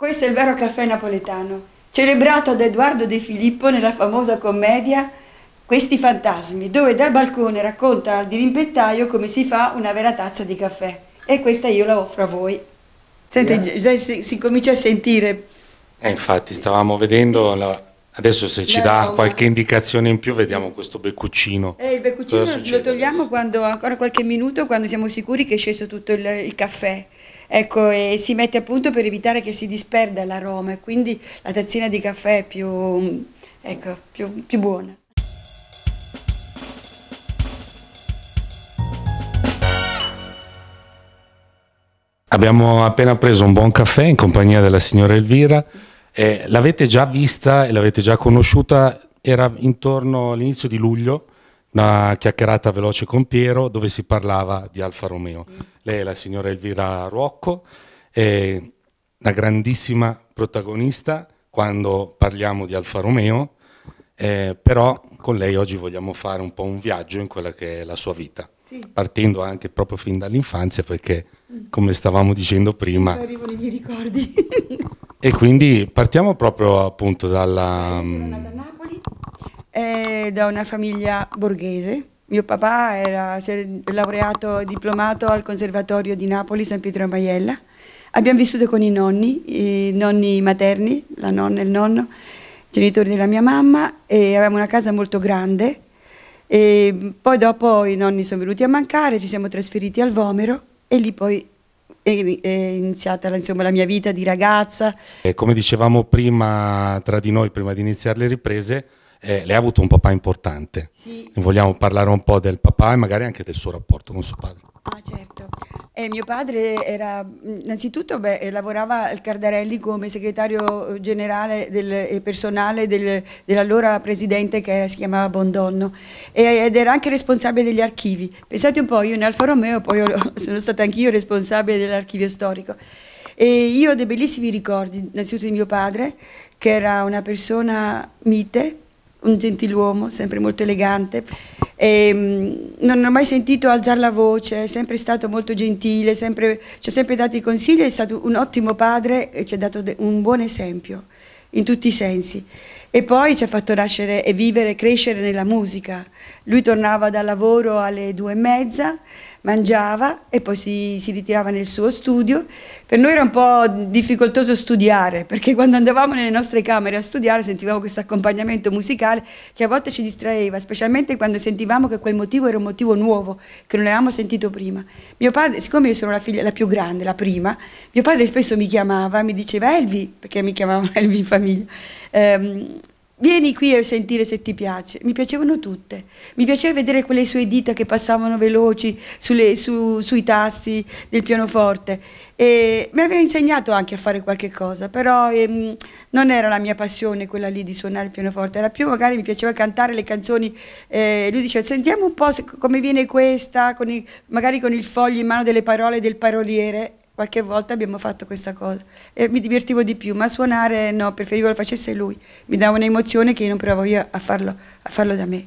Questo è il vero caffè napoletano, celebrato da Edoardo De Filippo nella famosa commedia Questi fantasmi, dove dal balcone racconta al dirimpettaio come si fa una vera tazza di caffè. E questa io la offro a voi. Senti, yeah. si, si, comincia a sentire. Eh, infatti, stavamo vedendo la... Adesso se ci dà qualche indicazione in più vediamo questo beccuccino. Eh, il beccuccino lo togliamo quando ancora qualche minuto, quando siamo sicuri che è sceso tutto il, il caffè. Ecco, e si mette appunto per evitare che si disperda l'aroma e quindi la tazzina di caffè è più, ecco, più, più buona. Abbiamo appena preso un buon caffè in compagnia della signora Elvira. Eh, l'avete già vista e l'avete già conosciuta, era intorno all'inizio di luglio una chiacchierata veloce con Piero dove si parlava di Alfa Romeo. Sì. Lei è la signora Elvira Ruocco, è una grandissima protagonista quando parliamo di Alfa Romeo, eh, però con lei oggi vogliamo fare un po' un viaggio in quella che è la sua vita, sì. partendo anche proprio fin dall'infanzia perché, come stavamo dicendo prima... Dove arrivano i miei ricordi. e quindi partiamo proprio appunto dalla... Sono è da una famiglia borghese. Mio papà era, si è laureato e diplomato al Conservatorio di Napoli, San Pietro a Maiella. Abbiamo vissuto con i nonni, i nonni materni, la nonna e il nonno, genitori della mia mamma, e avevamo una casa molto grande. E poi dopo i nonni sono venuti a mancare, ci siamo trasferiti al Vomero e lì poi è iniziata insomma, la mia vita di ragazza. E come dicevamo prima tra di noi, prima di iniziare le riprese, eh, lei ha avuto un papà importante. Sì. Vogliamo parlare un po' del papà e magari anche del suo rapporto con suo padre. Ah, certo. Eh, mio padre era, innanzitutto beh, eh, lavorava al Cardarelli come segretario eh, generale e personale del, dell'allora presidente che si chiamava Bondonno ed era anche responsabile degli archivi. Pensate un po', io in Alfa Romeo poi sono stata anch'io responsabile dell'archivio storico. E io ho dei bellissimi ricordi, innanzitutto di mio padre, che era una persona mite, un gentiluomo, sempre molto elegante. E, ehm, non ho mai sentito alzare la voce, è sempre stato molto gentile, sempre, ci ha sempre dato i consigli, è stato un ottimo padre e ci ha dato un buon esempio in tutti i sensi. E poi ci ha fatto nascere e vivere e crescere nella musica. Lui tornava dal lavoro alle due e mezza, mangiava e poi si, si, ritirava nel suo studio. Per noi era un po' difficoltoso studiare, perché quando andavamo nelle nostre camere a studiare sentivamo questo accompagnamento musicale che a volte ci distraeva, specialmente quando sentivamo che quel motivo era un motivo nuovo, che non avevamo sentito prima. Mio padre, siccome io sono la figlia la più grande, la prima, mio padre spesso mi chiamava, mi diceva Elvi, perché mi chiamavano Elvi in famiglia, ehm, Vieni qui a sentire se ti piace. Mi piacevano tutte. Mi piaceva vedere quelle sue dita che passavano veloci sulle, su, sui tasti del pianoforte. E mi aveva insegnato anche a fare qualche cosa, però ehm, non era la mia passione quella lì di suonare il pianoforte, era più magari mi piaceva cantare le canzoni. Eh, lui diceva sentiamo un po' se, come viene questa, con il, magari con il foglio in mano delle parole del paroliere qualche volta abbiamo fatto questa cosa e mi divertivo di più, ma suonare no, preferivo lo facesse lui, mi dava un'emozione che io non provavo io a farlo, a farlo da me.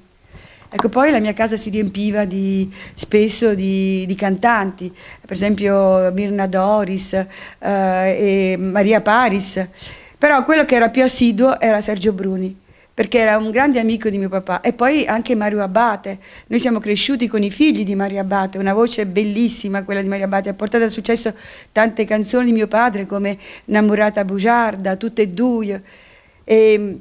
Ecco, poi la mia casa si riempiva di, spesso di, di, cantanti, per esempio Mirna Doris eh, e Maria Paris, però quello che era più assiduo era Sergio Bruni perché era un grande amico di mio papà e poi anche Mario Abate. Noi siamo cresciuti con i figli di Mario Abate, una voce bellissima quella di Mario Abate, ha portato al successo tante canzoni di mio padre come Namurata Bugiarda, Tutte e due. Mm, e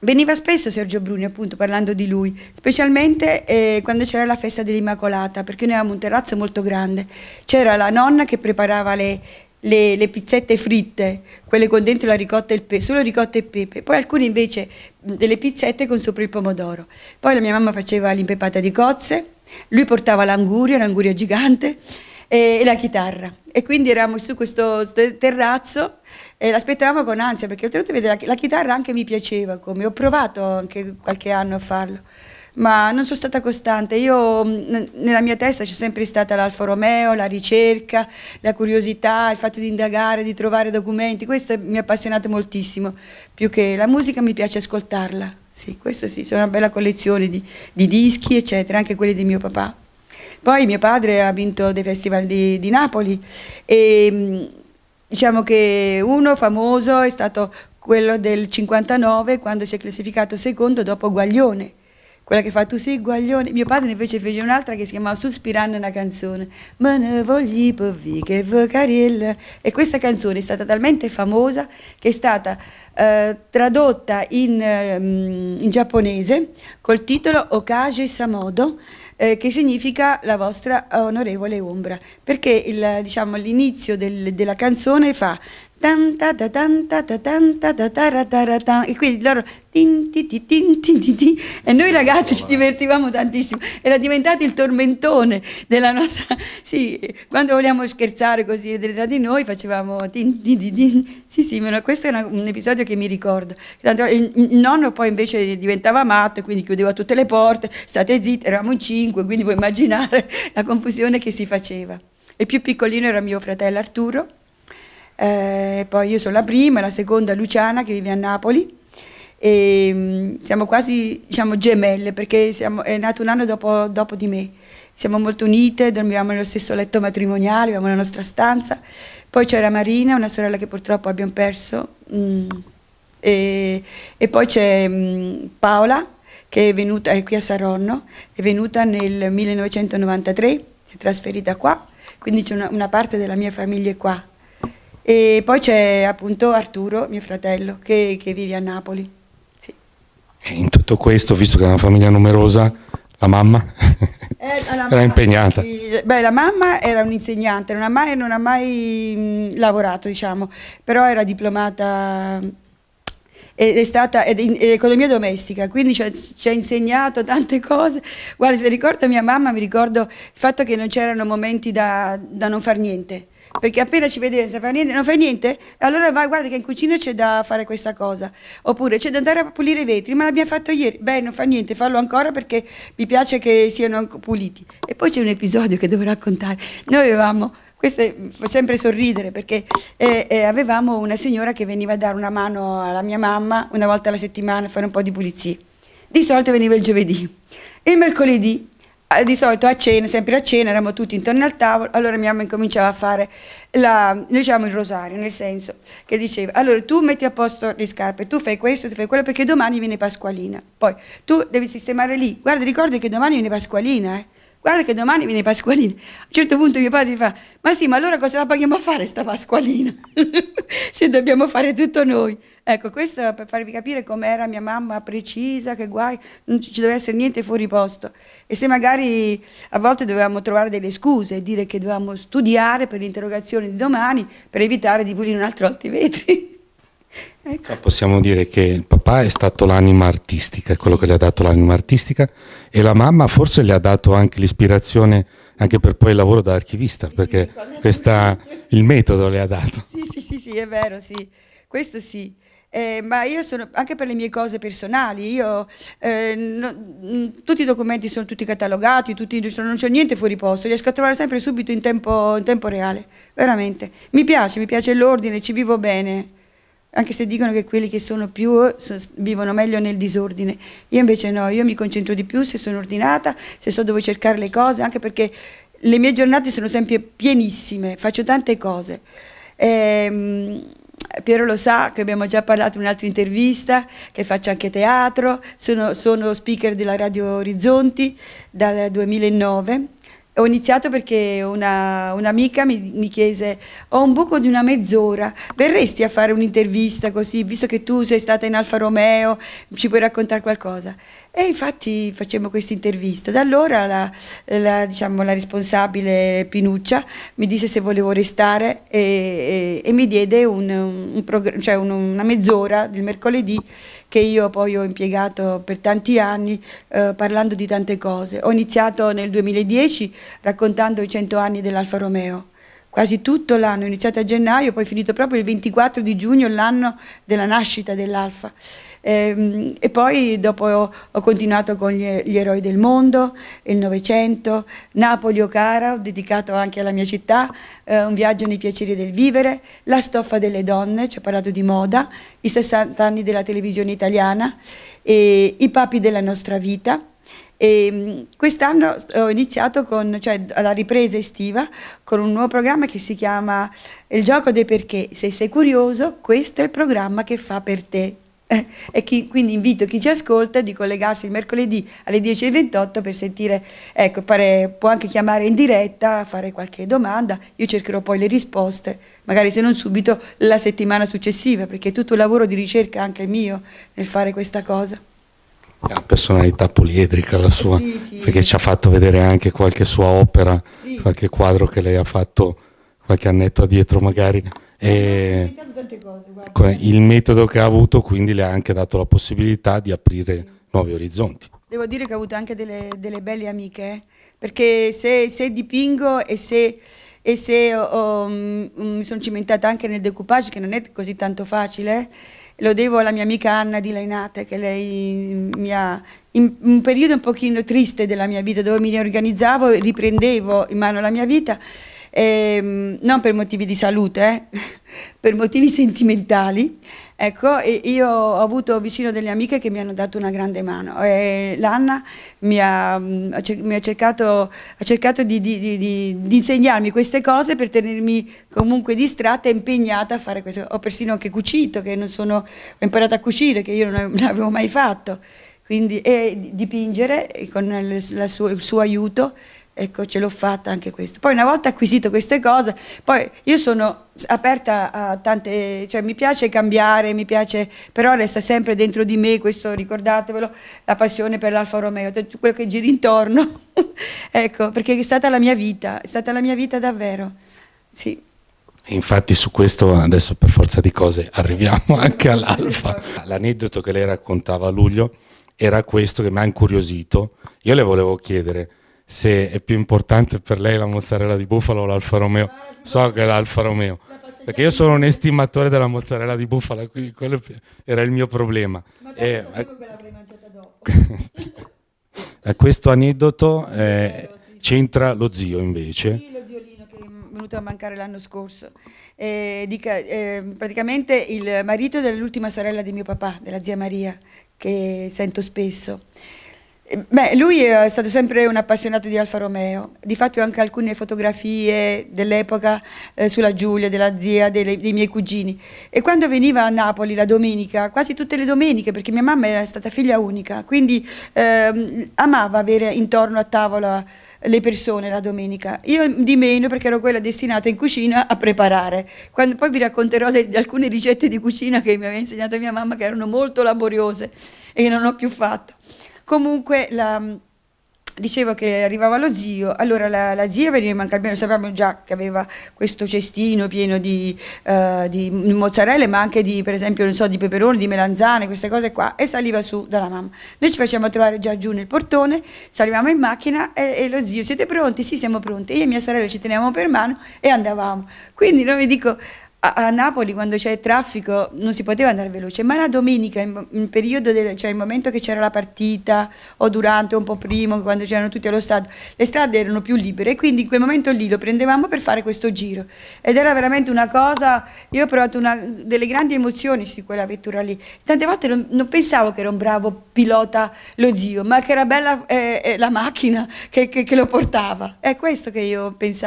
veniva spesso Sergio Bruni appunto parlando di lui, specialmente eh, quando c'era la festa dell'Immacolata, perché noi avevamo un terrazzo molto grande. C'era la nonna che preparava le le, le, pizzette fritte, quelle con dentro la ricotta e il pepe, solo ricotta e pepe, poi alcune invece delle pizzette con sopra il pomodoro. Poi la mia mamma faceva l'impepata di cozze, lui portava l'anguria, un'anguria gigante e, e, la chitarra. E quindi eravamo su questo terrazzo e l'aspettavamo con ansia perché oltretutto la, la chitarra anche mi piaceva come ho provato anche qualche anno a farlo ma non sono stata costante. Io mm, nella mia testa c'è sempre stata l'Alfa Romeo, la ricerca, la curiosità, il fatto di indagare, di trovare documenti, questo mi ha appassionato moltissimo. Più che la musica mi piace ascoltarla. Sì, questo sì, sono una bella collezione di, di dischi, eccetera, anche quelli di mio papà. Poi mio padre ha vinto dei festival di, di Napoli e mm, diciamo che uno famoso è stato quello del 59 quando si è classificato secondo dopo Guaglione quella che fa tu sei guaglione. Mio padre invece fece un'altra che si chiamava Suspirando una canzone, ma ne voglio povvi che carilla. E questa canzone è stata talmente famosa che è stata eh, tradotta in, mm, in, giapponese col titolo Okage Samodo. Eh, che significa la vostra onorevole ombra, perché diciamo, l'inizio diciamo, del, della canzone fa e quindi loro e noi ragazzi ci divertivamo tantissimo era diventato il tormentone della nostra sì quando vogliamo scherzare così tra di noi facevamo sì sì questo è un episodio che mi ricordo il nonno poi invece diventava matto quindi chiudeva tutte le porte state zitti eravamo in cinque quindi puoi immaginare la confusione che si faceva il più piccolino era mio fratello Arturo eh, poi io sono la prima, la seconda Luciana che vive a Napoli e mm, siamo quasi diciamo, gemelle perché siamo, è nato un anno dopo, dopo, di me. Siamo molto unite, dormivamo nello stesso letto matrimoniale, abbiamo la nostra stanza. Poi c'era Marina, una sorella che purtroppo abbiamo perso. Mm. E, e, poi c'è mm, Paola che è venuta è qui a Saronno, è venuta nel 1993, si è trasferita qua, quindi c'è una, una parte della mia famiglia qua. E poi c'è appunto Arturo, mio fratello, che, che vive a Napoli. Sì. in tutto questo, visto che è una famiglia numerosa, la mamma eh, la era impegnata. Sì. Beh, la mamma era un'insegnante, non ha mai, non ha mai mh, mm, lavorato, diciamo, però era diplomata ed è stata ed è economia domestica, quindi ci ha, ci ha, insegnato tante cose. Guarda, se ricordo mia mamma, mi ricordo il fatto che non c'erano momenti da, da non far niente perché appena ci vede non fa niente, non fai niente? Allora vai, guarda che in cucina c'è da fare questa cosa. Oppure c'è da andare a pulire i vetri, ma l'abbiamo fatto ieri. Beh, non fa niente, fallo ancora perché mi piace che siano puliti. E poi c'è un episodio che devo raccontare. Noi avevamo questo fa sempre sorridere perché eh, eh, avevamo una signora che veniva a dare una mano alla mia mamma una volta alla settimana a fare un po' di pulizie. Di solito veniva il giovedì. Il mercoledì eh, di solito a cena, sempre a cena, eravamo tutti intorno al tavolo, allora mia mamma incominciava a fare la, diciamo, il rosario, nel senso che diceva, allora tu metti a posto le scarpe, tu fai questo, tu fai quello, perché domani viene Pasqualina, poi tu devi sistemare lì, guarda ricorda che domani viene Pasqualina, eh? guarda che domani viene Pasqualina. A un certo punto mio padre mi fa, ma sì, ma allora cosa la paghiamo a fare sta Pasqualina? Se dobbiamo fare tutto noi. Ecco, questo per farvi capire com'era mia mamma precisa, che guai, non ci doveva essere niente fuori posto. E se magari a volte dovevamo trovare delle scuse e dire che dovevamo studiare per l'interrogazione di domani per evitare di pulire un altro volta i vetri. ecco. Possiamo dire che il papà è stato l'anima artistica, è quello che le ha dato l'anima artistica e la mamma forse le ha dato anche l'ispirazione anche per poi il lavoro da archivista, sì, perché sì, questa, il metodo le ha dato. Sì, sì, sì, sì, è vero, sì, questo sì. Eh, ma io sono anche per le mie cose personali, io, eh, no, mm, tutti i documenti sono tutti catalogati, tutti, non c'è niente fuori posto, riesco a trovare sempre subito in tempo, in tempo reale, veramente. Mi piace, mi piace l'ordine, ci vivo bene, anche se dicono che quelli che sono più eh, sono, vivono meglio nel disordine. Io invece no, io mi concentro di più se sono ordinata, se so dove cercare le cose, anche perché le mie giornate sono sempre pienissime, faccio tante cose. Eh, Piero lo sa che abbiamo già parlato in un'altra intervista, che faccio anche teatro, sono, sono speaker della Radio Orizzonti dal 2009 ho iniziato perché una, un'amica mi, mi, chiese, ho un buco di una mezz'ora, verresti a fare un'intervista così, visto che tu sei stata in Alfa Romeo, ci puoi raccontare qualcosa? E infatti facciamo questa intervista. Da allora la, la, diciamo, la, responsabile Pinuccia mi disse se volevo restare e, e, e mi diede un, un, un, cioè una mezz'ora del mercoledì che io poi ho impiegato per tanti anni eh, parlando di tante cose. Ho iniziato nel 2010 raccontando i 100 anni dell'Alfa Romeo quasi tutto l'anno, iniziato a gennaio, poi finito proprio il 24 di giugno, l'anno della nascita dell'Alfa. E, ehm, e poi dopo ho, continuato con gli, gli, eroi del mondo, il Novecento, Napoli o Cara, ho dedicato anche alla mia città, eh, un viaggio nei piaceri del vivere, la stoffa delle donne, ci ho parlato di moda, i 60 anni della televisione italiana, e, i papi della nostra vita. E ehm, quest'anno ho iniziato con, cioè, alla ripresa estiva con un nuovo programma che si chiama Il gioco dei perché. Se sei curioso, questo è il programma che fa per te. Eh, e chi, quindi invito chi ci ascolta di collegarsi il mercoledì alle 10.28 per sentire, ecco, pare, può anche chiamare in diretta, fare qualche domanda, io cercherò poi le risposte, magari se non subito la settimana successiva, perché è tutto un lavoro di ricerca anche mio nel fare questa cosa. È una personalità poliedrica la sua, sì, sì, perché ci ha fatto vedere anche qualche sua opera, qualche quadro che lei ha fatto qualche annetto addietro magari. Eh, cose, il metodo che ha avuto quindi le ha anche dato la possibilità di aprire nuovi orizzonti. Devo dire che ho avuto anche delle, delle belle amiche, eh, perché se, se, dipingo e se, e se oh, um, mi sono cimentata anche nel decoupage, che non è così tanto facile, eh, lo devo alla mia amica Anna di Lainate, che lei mm, mi ha, in un periodo un pochino triste della mia vita, dove mi riorganizzavo e riprendevo in mano la mia vita, ehm, non per motivi di salute, eh, per motivi sentimentali. Ecco, e io ho avuto vicino delle amiche che mi hanno dato una grande mano. E L'Anna mi, ha, mm, mi ha, cercato, ha, cercato, di, di, di, di insegnarmi queste cose per tenermi comunque distratta e impegnata a fare questo. Ho persino anche cucito, che non sono, ho imparato a cucire, che io non avevo mai fatto. Quindi, e dipingere con il suo, il suo aiuto ecco ce l'ho fatta anche questo. Poi una volta acquisito queste cose, poi io sono aperta a tante, cioè mi piace cambiare, mi piace, però resta sempre dentro di me questo, ricordatevelo, la passione per l'Alfa Romeo, tutto quello che giri intorno, ecco, perché è stata la mia vita, è stata la mia vita davvero, sì. Infatti su questo adesso per forza di cose arriviamo anche all'Alfa. L'aneddoto che lei raccontava a luglio era questo che mi ha incuriosito. Io le volevo chiedere, se è più importante per lei la mozzarella di bufala o l'Alfa Romeo. Ah, so che è l'Alfa Romeo, perché io sono un estimatore della mozzarella di bufala, quindi quello era il mio problema. Ma eh, eh, e, sapevo che l'avrei mangiata dopo. a eh, questo aneddoto eh, c'entra lo zio invece. Sì, lo ziolino che è venuto a mancare l'anno scorso. Eh, dica, eh, praticamente il marito dell'ultima sorella di mio papà, della zia Maria, che sento spesso. Beh, lui eh, è stato sempre un appassionato di Alfa Romeo, di fatto anche alcune fotografie dell'epoca eh, sulla Giulia, della zia, dei, dei miei cugini. E quando veniva a Napoli la domenica, quasi tutte le domeniche, perché mia mamma era stata figlia unica, quindi eh, amava avere intorno a tavola le persone la domenica. Io di meno perché ero quella destinata in cucina a preparare. Quando, poi vi racconterò di alcune ricette di cucina che mi aveva insegnato mia mamma che erano molto laboriose e che non ho più fatto. Comunque la, dicevo che arrivava lo zio, allora la, la zia veniva in mancalmiere, sapevamo già che aveva questo cestino pieno di, uh, di mozzarella, ma anche di, per esempio, non so, di peperoni, di melanzane, queste cose qua, e saliva su dalla mamma. Noi ci facciamo trovare già giù nel portone, salivamo in macchina e, e lo zio, siete pronti? Sì, siamo pronti. Io e mia sorella ci tenevamo per mano e andavamo. Quindi non vi dico a, a Napoli quando c'è il traffico non si poteva andare veloce, ma la domenica, in, in periodo del, cioè il momento che c'era la partita o durante un po' prima, quando c'erano tutti allo stadio, le strade erano più libere e quindi in quel momento lì lo prendevamo per fare questo giro ed era veramente una cosa, io ho provato una, delle grandi emozioni su quella vettura lì, tante volte non, non, pensavo che era un bravo pilota lo zio, ma che era bella eh, eh la macchina che, che, che lo portava, è questo che io pensavo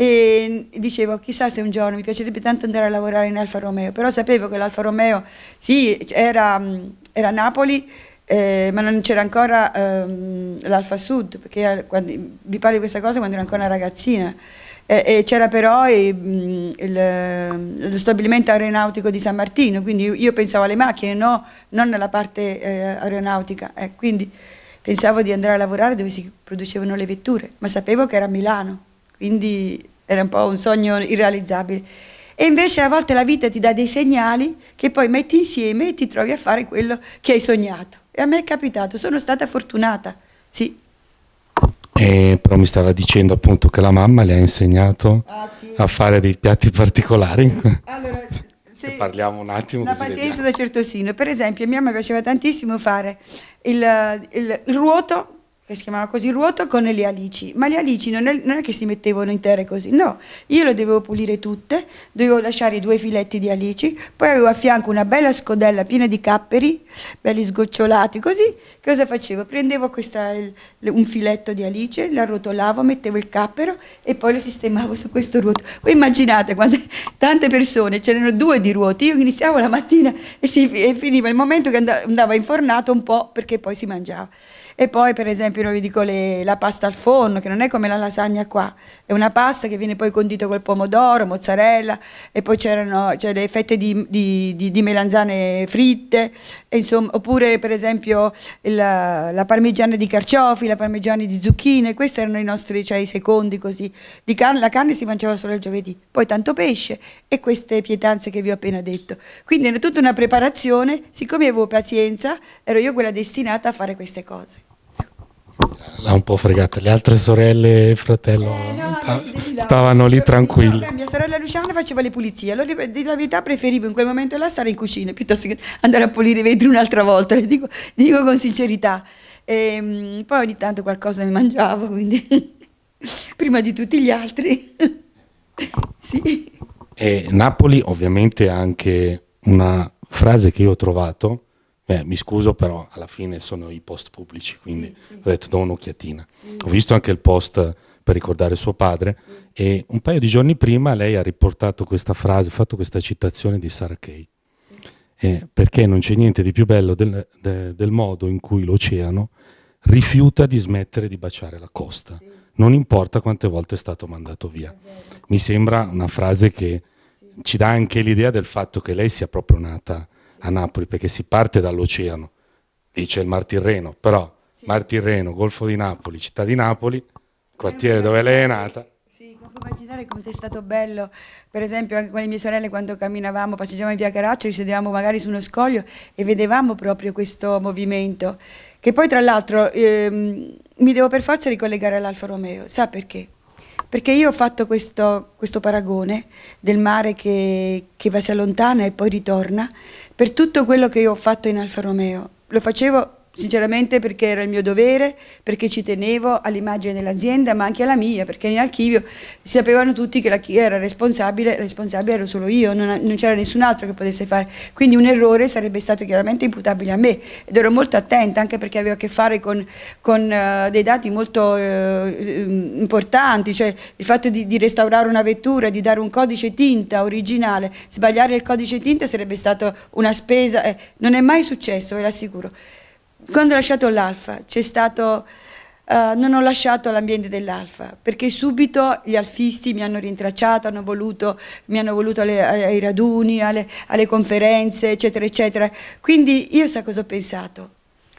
e dicevo chissà se un giorno mi piacerebbe tanto andare a lavorare in Alfa Romeo, però sapevo che l'Alfa Romeo sì era, mm, era Napoli, eh, ma non c'era ancora ehm, l'Alfa Sud, perché eh, quando, vi parlo di questa cosa quando ero ancora una ragazzina. Eh, c'era però il, eh, mm, il, lo stabilimento aeronautico di San Martino, quindi io pensavo alle macchine, no, non alla parte eh, aeronautica. Eh, quindi pensavo di andare a lavorare dove si producevano le vetture, ma sapevo che era a Milano quindi era un po' un sogno irrealizzabile. E invece a volte la vita ti dà dei segnali che poi metti insieme e ti trovi a fare quello che hai sognato. E a me è capitato, sono stata fortunata, sì. Eh, però mi stava dicendo appunto che la mamma le ha insegnato ah, sì. a fare dei piatti particolari. Allora, se parliamo un attimo. La pazienza da certosino. Per esempio, a mia mamma piaceva tantissimo fare il, il, il ruoto che si chiamava così ruoto con le alici, ma le alici non è, non è, che si mettevano intere così, no, io le dovevo pulire tutte, dovevo lasciare i due filetti di alici, poi avevo a fianco una bella scodella piena di capperi, belli sgocciolati così, cosa facevo? Prendevo questa, un filetto di alice, l'arrotolavo, mettevo il cappero e poi lo sistemavo su questo ruoto. Voi immaginate quante, tante persone, c'erano due di ruoti, io iniziavo la mattina e, si, e finiva il momento che andava infornato un po' perché poi si mangiava. E poi per esempio non vi dico le, la pasta al forno, che non è come la lasagna qua, è una pasta che viene poi condita col pomodoro, mozzarella, e poi c'erano cioè, le fette di, di, di, di melanzane fritte, insomma, oppure per esempio la, la, parmigiana di carciofi, la parmigiana di zucchine, questi erano i nostri, cioè i secondi così, di carne, la carne si mangiava solo il giovedì, poi tanto pesce e queste pietanze che vi ho appena detto. Quindi era tutta una preparazione, siccome avevo pazienza, ero io quella destinata a fare queste cose l'ha un po' fregata. Le altre sorelle e fratello eh, no, sta, stavano lì tranquilli. Mia sorella Luciana faceva le pulizie, allora la verità preferivo in quel momento là stare in cucina piuttosto che andare a pulire i vetri un'altra volta, le dico, dico con sincerità. E, ehm, poi ogni tanto qualcosa mi mangiavo, quindi prima di tutti gli altri. sì. E Napoli ovviamente ha anche una frase che io ho trovato Beh, mi scuso, però alla fine sono i post pubblici, quindi sì, sì. ho detto do un'occhiatina. Sì. Ho visto anche il post per ricordare suo padre e un paio di giorni prima lei ha riportato questa frase, ha fatto questa citazione di Sarah Kay. Eh, perché non c'è niente di più bello del, de, del, modo in cui l'oceano rifiuta di smettere di baciare la costa, non importa quante volte è stato mandato via. Mi sembra una frase che ci dà anche l'idea del fatto che lei sia proprio nata a Napoli perché si parte dall'oceano, lì c'è il Mar Tirreno, però sì. Mar Tirreno, Golfo di Napoli, città di Napoli, quartiere dove lei è nata. Sì, puoi immaginare come è stato bello, per esempio anche con le mie sorelle quando camminavamo, passeggiavamo in via Caraccio, ci sedevamo magari su uno scoglio e vedevamo proprio questo movimento, che poi tra l'altro ehm, mi devo per forza ricollegare all'Alfa Romeo, sa perché? Perché io ho fatto questo, questo paragone del mare che, che va si allontana e poi ritorna, per tutto quello che io ho fatto in Alfa Romeo. Lo facevo sinceramente perché era il mio dovere, perché ci tenevo all'immagine dell'azienda, ma anche alla mia, perché in archivio sapevano tutti che la, chi era responsabile, responsabile ero solo io, non, non c'era nessun altro che potesse fare. Quindi un errore sarebbe stato chiaramente imputabile a me ed ero molto attenta anche perché avevo a che fare con, con uh, dei dati molto uh, importanti, cioè il fatto di, di, restaurare una vettura, di dare un codice tinta originale, sbagliare il codice tinta sarebbe stata una spesa, eh, non è mai successo, ve l'assicuro. Quando ho lasciato l'Alfa c'è stato... Uh, non ho lasciato l'ambiente dell'Alfa perché subito gli alfisti mi hanno rintracciato, hanno voluto, mi hanno voluto alle, ai raduni, alle, alle, conferenze, eccetera, eccetera. Quindi io sa cosa ho pensato?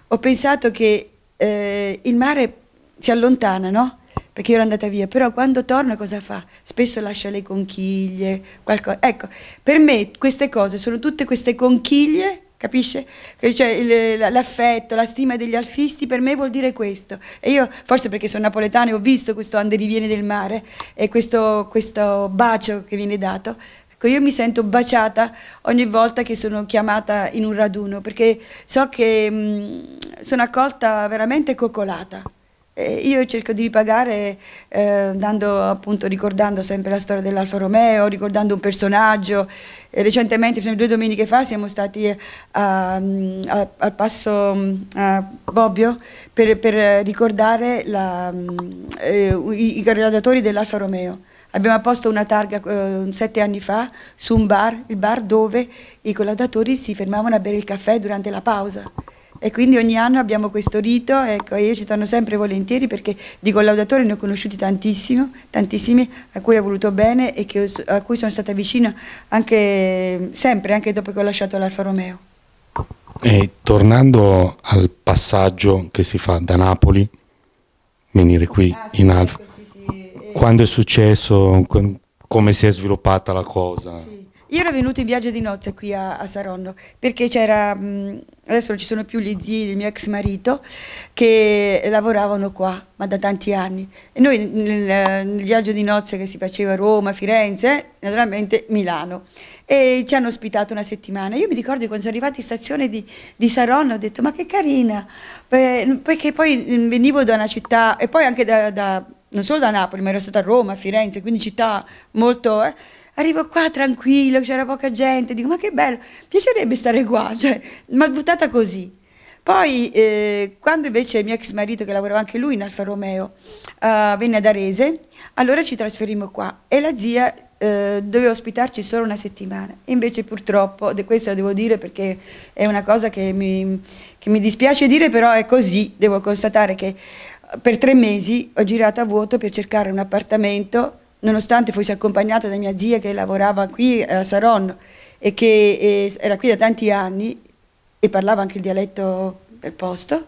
Ho pensato che eh, il mare si allontana, no? Perché io ero andata via, però quando torna cosa fa? Spesso lascia le conchiglie, qualcosa. Ecco, per me queste cose sono tutte queste conchiglie capisce? Cioè, l'affetto, la stima degli alfisti per me vuol dire questo. E io, forse perché sono napoletana, ho visto questo andirivieni del mare e questo, questo, bacio che viene dato. Ecco, io mi sento baciata ogni volta che sono chiamata in un raduno, perché so che mh, mm, sono accolta veramente coccolata io cerco di ripagare eh, dando, appunto, ricordando sempre la storia dell'Alfa Romeo, ricordando un personaggio. Recentemente, due domeniche fa, siamo stati al passo a Bobbio per, per ricordare la, eh, i, i gradatori dell'Alfa Romeo. Abbiamo apposto una targa eh, sette anni fa su un bar, il bar dove i collaudatori si fermavano a bere il caffè durante la pausa. E quindi ogni anno abbiamo questo rito, ecco, io ci torno sempre volentieri perché di collaudatori ne ho conosciuti tantissimo, tantissimi a cui ho voluto bene e che, a cui sono stata vicina anche, sempre, anche dopo che ho lasciato l'Alfa Romeo. E tornando al passaggio che si fa da Napoli, venire qui ah, sì, in Alfa, ecco, sì, sì. quando è successo, come si è sviluppata la cosa? Sì. Io ero venuto in viaggio di nozze qui a, a Saronno perché c'era, mm, adesso non ci sono più gli zii del mio ex marito che lavoravano qua, ma da tanti anni. E noi nel, nel viaggio di nozze che si faceva a Roma, Firenze, eh, naturalmente Milano. E ci hanno ospitato una settimana. Io mi ricordo quando sono arrivata in stazione di, di Saronno ho detto ma che carina, perché poi mm, venivo da una città e poi anche da, da non solo da Napoli, ma ero stata a Roma, a Firenze, quindi città molto... Eh, arrivo qua tranquillo, c'era poca gente, dico ma che bello, piacerebbe stare qua, cioè, ma buttata così. Poi eh, quando invece mio ex marito, che lavorava anche lui in Alfa Romeo, eh, venne ad Arese, allora ci trasferimmo qua e la zia eh, doveva ospitarci solo una settimana. Invece purtroppo, questo lo devo dire perché è una cosa che mi, che mi dispiace dire, però è così, devo constatare che eh, per tre mesi ho girato a vuoto per cercare un appartamento nonostante fossi accompagnata da mia zia che lavorava qui a Saronno e che eh, era qui da tanti anni e parlava anche il dialetto del posto,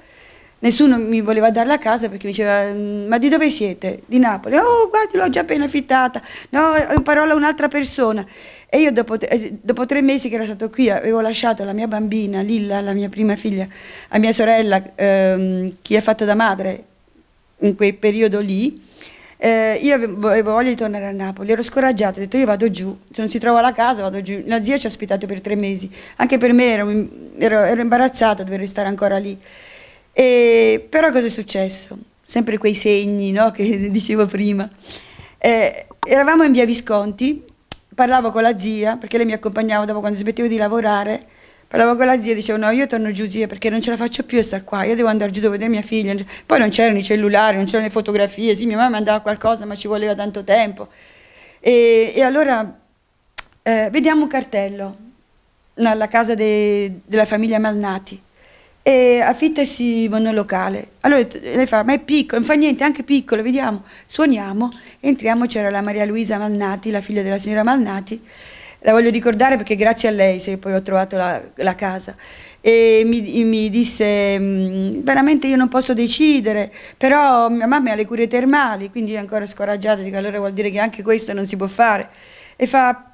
nessuno mi voleva dare la casa perché mi diceva mm, ma di dove siete? Di Napoli? Oh guardi l'ho già appena affittata, no in parola un'altra persona e io dopo, eh, dopo, tre mesi che ero stato qui avevo lasciato la mia bambina Lilla, la mia prima figlia, a mia sorella ehm, che è fatta da madre in quel periodo lì eh, io avevo, voglia di tornare a Napoli, ero scoraggiata, ho detto io vado giù, se non si trova la casa vado giù. La zia ci ha ospitato per tre mesi, anche per me ero, ero, ero imbarazzata a dover restare ancora lì. E, però cosa è successo? Sempre quei segni no, che dicevo prima. Eh, eravamo in via Visconti, parlavo con la zia perché lei mi accompagnava dopo quando smettevo di lavorare parlavo con la zia, dicevo no, io torno giù zia perché non ce la faccio più a star qua, io devo andare giù dove vedere mia figlia. Poi non c'erano i cellulari, non c'erano le fotografie, sì, mia mamma mandava qualcosa ma ci voleva tanto tempo. E, e allora eh, vediamo un cartello alla casa de, della famiglia Malnati e affittasi monolocale. Allora lei fa, ma è piccolo, non fa niente, anche piccolo, vediamo. Suoniamo, entriamo, c'era la Maria Luisa Malnati, la figlia della signora Malnati, la voglio ricordare perché grazie a lei se poi ho trovato la, la casa. E mi, mi, disse, mm, veramente io non posso decidere, però mia mamma è alle cure termali, quindi io ancora scoraggiata, dico allora vuol dire che anche questo non si può fare. E fa,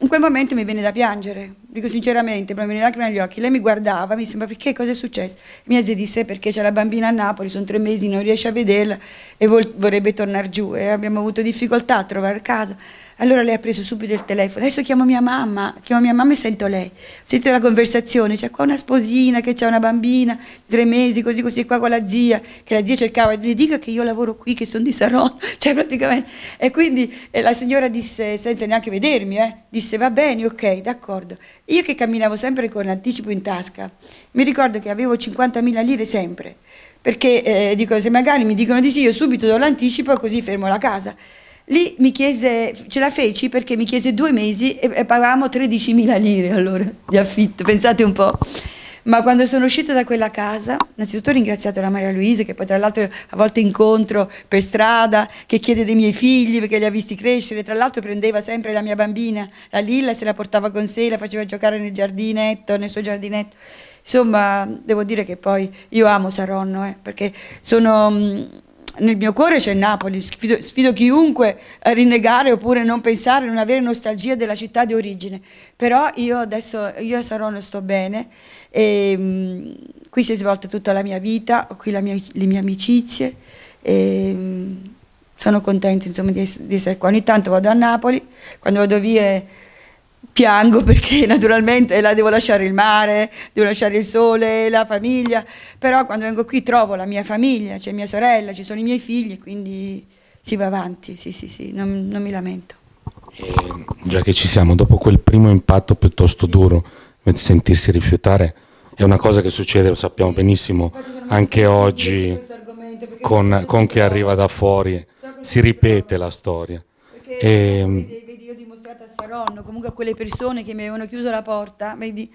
in quel momento mi viene da piangere, dico sinceramente, però mi viene lacrime negli occhi. Lei mi guardava, mi sembra perché cosa è successo? Mia zia disse perché c'è la bambina a Napoli, sono tre mesi, non riesce a vederla e vorrebbe tornare giù e abbiamo avuto difficoltà a trovare casa. Allora lei ha preso subito il telefono, adesso chiamo mia mamma, chiamo mia mamma e sento lei. Sento la conversazione, c'è qua una sposina che ha una bambina, tre mesi, così così, qua con la zia, che la zia cercava, le dica che io lavoro qui, che sono di Saron, cioè praticamente. E quindi e eh, la signora disse, senza neanche vedermi, eh, disse va bene, ok, d'accordo. Io che camminavo sempre con l'anticipo in tasca, mi ricordo che avevo 50.000 lire sempre perché eh, dico, se magari mi dicono di sì, io subito do l'anticipo e così fermo la casa. Lì mi chiese, ce la feci perché mi chiese due mesi e, e pagavamo 13.000 lire allora di affitto, pensate un po'. Ma quando sono uscita da quella casa, innanzitutto ho ringraziato la Maria Luisa, che poi tra l'altro a volte incontro per strada, che chiede dei miei figli perché li ha visti crescere, tra l'altro prendeva sempre la mia bambina, la Lilla, se la portava con sé, la faceva giocare nel giardinetto, nel suo giardinetto. Insomma, devo dire che poi io amo Saronno, eh, perché sono mm, nel mio cuore c'è Napoli, sfido, sfido, chiunque a rinnegare oppure non pensare, non avere nostalgia della città di origine, però io adesso, io sarò non sto bene, e, mh, mm, qui si è svolta tutta la mia vita, ho qui mia, le mie amicizie, e, mh, mm, sono contenta insomma, di, di, essere qua, ogni tanto vado a Napoli, quando vado via piango perché naturalmente la devo lasciare il mare, devo lasciare il sole, la famiglia, però quando vengo qui trovo la mia famiglia, c'è mia sorella, ci sono i miei figli, quindi si va avanti, sì sì sì, non, non mi lamento. E, ehm, già che ci siamo, dopo quel primo impatto piuttosto duro, sentirsi rifiutare, è una cosa che succede, lo sappiamo benissimo, anche oggi con, con chi arriva da fuori, si ripete la storia. E, Saronno, comunque a quelle persone che mi avevano chiuso la porta, vedi,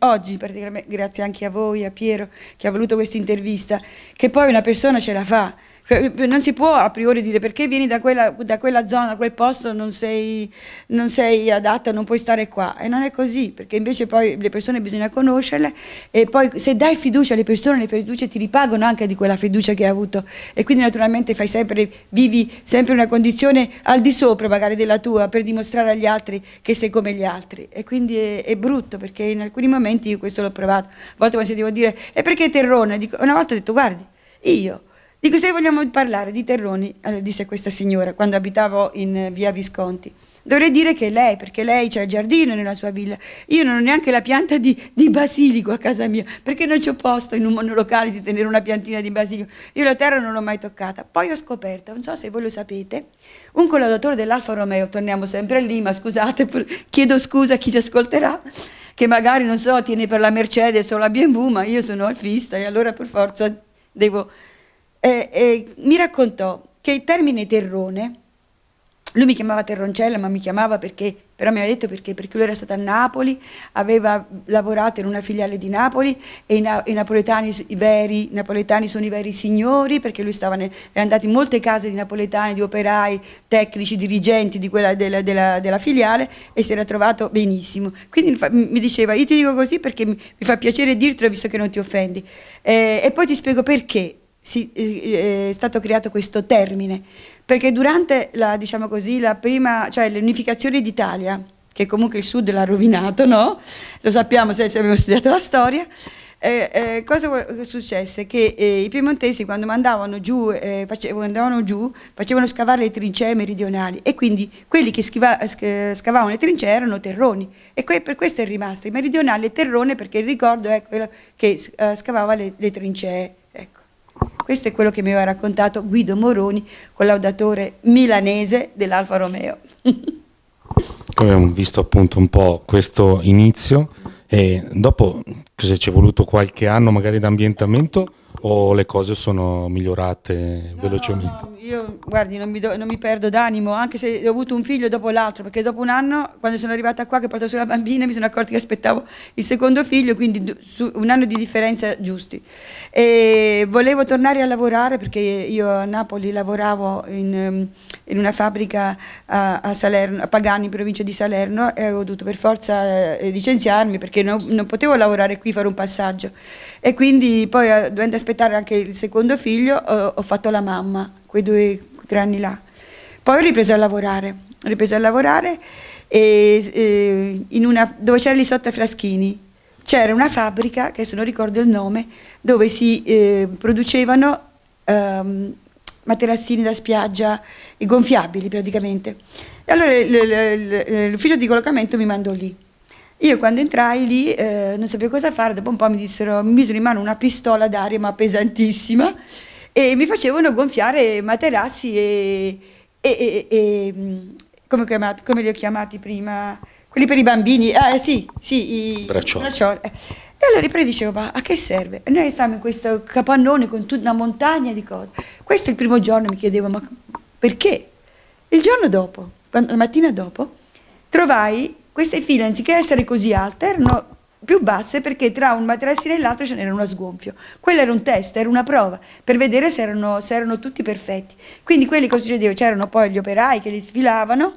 oggi praticamente, grazie anche a voi, a Piero che ha voluto questa intervista, che poi una persona ce la fa. Eh, eh, non si può a priori dire perché vieni da quella, da quella zona, da quel posto, non sei, non sei, adatta, non puoi stare qua. E non è così, perché invece poi le persone bisogna conoscerle e poi se dai fiducia alle persone, le fiducia ti ripagano anche di quella fiducia che hai avuto. E quindi naturalmente fai sempre, vivi sempre una condizione al di sopra magari della tua per dimostrare agli altri che sei come gli altri. E quindi è, è brutto perché in alcuni momenti io questo l'ho provato. A volte si devo dire, e perché Terrone? Dico, una volta ho detto, guardi, io di cosa vogliamo parlare? Di Terroni, eh, disse questa signora quando abitavo in eh, via Visconti. Dovrei dire che lei, perché lei c'è il giardino nella sua villa. Io non ho neanche la pianta di, di basilico a casa mia, perché non ci posto in un monolocale di tenere una piantina di basilico. Io la terra non l'ho mai toccata. Poi ho scoperto, non so se voi lo sapete, un collaudatore dell'Alfa Romeo, torniamo sempre lì, ma scusate, chiedo scusa a chi ci ascolterà, che magari, non so, tiene per la Mercedes o la BMW, ma io sono alfista e allora per forza devo eh, eh, mi raccontò che il termine terrone, lui mi chiamava Terroncella, ma mi chiamava perché, però mi aveva detto perché, perché lui era stato a Napoli, aveva lavorato in una filiale di Napoli e i, na i, napoletani, i veri, napoletani, sono i veri signori, perché lui stava ne, era andato in molte case di napoletani, di operai, tecnici, dirigenti di quella, della, della, della, filiale e si era trovato benissimo. Quindi mi diceva, io ti dico così perché mi, mi fa piacere dirtelo visto che non ti offendi. Eh, e poi ti spiego perché si, eh, eh, è stato creato questo termine, perché durante la, diciamo così, la prima, cioè l'unificazione d'Italia, che comunque il sud l'ha rovinato, no? Lo sappiamo se, se abbiamo studiato la storia, eh, eh, cosa successe? Che eh, i piemontesi quando mandavano giù, eh, facevano, andavano giù facevano scavare le trincee meridionali e quindi quelli che schiva, scavavano le trincee erano terroni e que per questo è rimasto il meridionale terrone perché il ricordo è quello che eh, scavava le, le trincee questo è quello che mi aveva raccontato Guido Moroni, collaudatore milanese dell'Alfa Romeo. Abbiamo visto appunto un po' questo inizio e dopo ci è voluto qualche anno magari d'ambientamento o le cose sono migliorate no, velocemente? No, io guardi, non mi, do, non mi perdo d'animo, anche se ho avuto un figlio dopo l'altro, perché dopo un anno, quando sono arrivata qua, che porto sulla bambina, mi sono accorta che aspettavo il secondo figlio, quindi un anno di differenza giusti. E volevo tornare a lavorare perché io a Napoli lavoravo in, ehm, in una fabbrica a, a, Salerno, a Pagani, in provincia di Salerno, e ho dovuto per forza eh, licenziarmi perché no, non potevo lavorare qui, fare un passaggio. E quindi poi, eh, dovendo aspettare aspettare anche il secondo figlio, eh, ho fatto la mamma, quei due, tre anni là. Poi ho ripreso a lavorare, ho ripreso a lavorare e, e eh, in una, dove c'era Lisotta Fraschini, c'era una fabbrica, che adesso non ricordo il nome, dove si eh, producevano ehm, materassini da spiaggia gonfiabili praticamente. E allora l'ufficio di collocamento mi mandò lì. Io quando entrai lì eh, non sapevo cosa fare, dopo un po' mi dissero, mi misero in mano una pistola d'aria ma pesantissima e mi facevano gonfiare materassi e, e, e, e mm, come, chiamati, come, li ho chiamati prima? Quelli per i bambini, ah eh, sì, sì, i braccioli. braccioli. Eh. E allora poi dicevo, ma a che serve? E noi stavamo in questo capannone con tutta una montagna di cose. Questo il primo giorno mi chiedevo, ma perché? Il giorno dopo, la mattina dopo, trovai queste file, anziché essere così alte, erano più basse perché tra un materassino e l'altro ce n'era uno sgonfio. Quello era un test, era una prova per vedere se erano, se erano tutti perfetti. Quindi quelli che succedeva? C'erano poi gli operai che li sfilavano,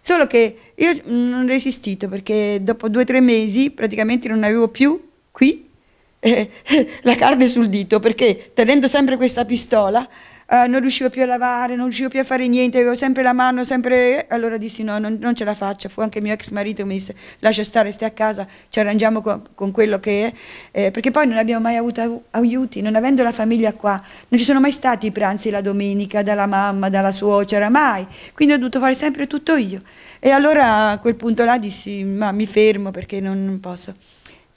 solo che io mm, non ho resistito perché dopo due o tre mesi praticamente non avevo più qui eh, la carne sul dito perché tenendo sempre questa pistola eh, non riuscivo più a lavare, non riuscivo più a fare niente, avevo sempre la mano, sempre... Allora dissi no, non, non ce la faccio, fu anche mio ex marito che mi disse lascia stare, stai a casa, ci arrangiamo con, con quello che è, eh, perché poi non abbiamo mai avuto aiuti, non avendo la famiglia qua, non ci sono mai stati i pranzi la domenica dalla mamma, dalla suocera, mai, quindi ho dovuto fare sempre tutto io. E allora a quel punto là dissi ma mi fermo perché non posso.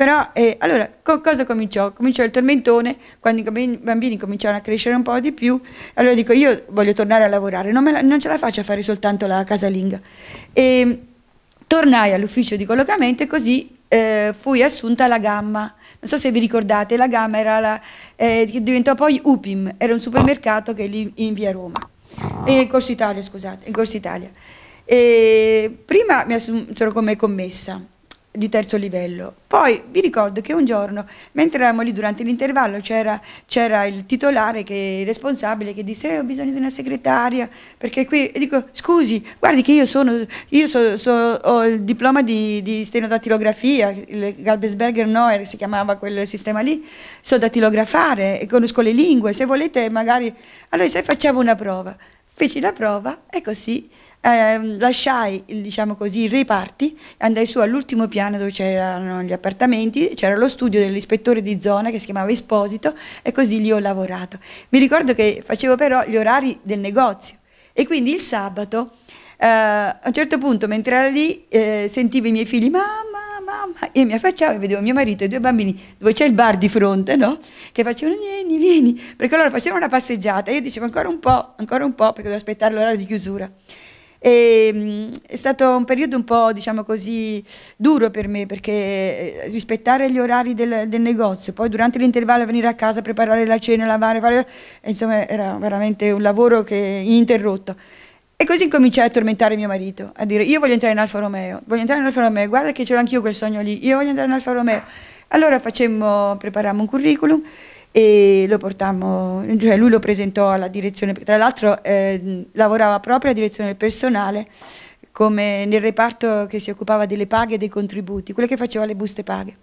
Però, eh, allora, co- cosa cominciò? Cominciò il tormentone, quando i bambini cominciarono a crescere un po' di più, allora dico, io voglio tornare a lavorare, non, la, non ce la faccio a fare soltanto la casalinga. E tornai all'ufficio di collocamento e così eh, fui assunta alla Gamma. Non so se vi ricordate, la Gamma era la, eh, che diventò poi Upim, era un supermercato che lì in via Roma, eh, in Corso Italia, scusate, in Corso Italia. E prima mi assunsero come commessa, di terzo livello. Poi vi ricordo che un giorno, mentre eravamo lì durante l'intervallo, c'era, il titolare, che, il responsabile, che disse eh, ho bisogno di una segretaria, perché qui, e dico scusi, guardi che io, sono, io so, so, ho il diploma di, di stenodattilografia, il Galbesberger Noer si chiamava quel sistema lì, so datilografare, e conosco le lingue, se volete magari... Allora se facciamo una prova, feci la prova e così eh, lasciai diciamo così, i reparti, andai su all'ultimo piano dove c'erano gli appartamenti, c'era lo studio dell'ispettore di zona che si chiamava Esposito e così lì ho lavorato. Mi ricordo che facevo però gli orari del negozio e quindi il sabato eh, a un certo punto mentre ero lì eh, sentivo i miei figli mamma mamma, io mi affacciavo e vedevo mio marito e due bambini dove c'è il bar di fronte, no? Che facevano vieni, vieni, perché loro facevano una passeggiata e io dicevo ancora un po', ancora un po', perché devo aspettare l'orario di chiusura. E, mm, è stato un periodo un po', diciamo così, duro per me perché eh, rispettare gli orari del, del negozio, poi durante l'intervallo venire a casa, preparare la cena, lavare, fare, insomma era veramente un lavoro che, ininterrotto. E così cominciai a tormentare mio marito, a dire io voglio entrare in Alfa Romeo, voglio entrare in Alfa Romeo, guarda che c'ero anch'io quel sogno lì, io voglio entrare in Alfa Romeo. Allora facemmo, preparammo un curriculum e lo portammo, cioè lui lo presentò alla direzione, tra l'altro eh, lavorava proprio a direzione del personale come nel reparto che si occupava delle paghe e dei contributi, quello che faceva le buste paghe.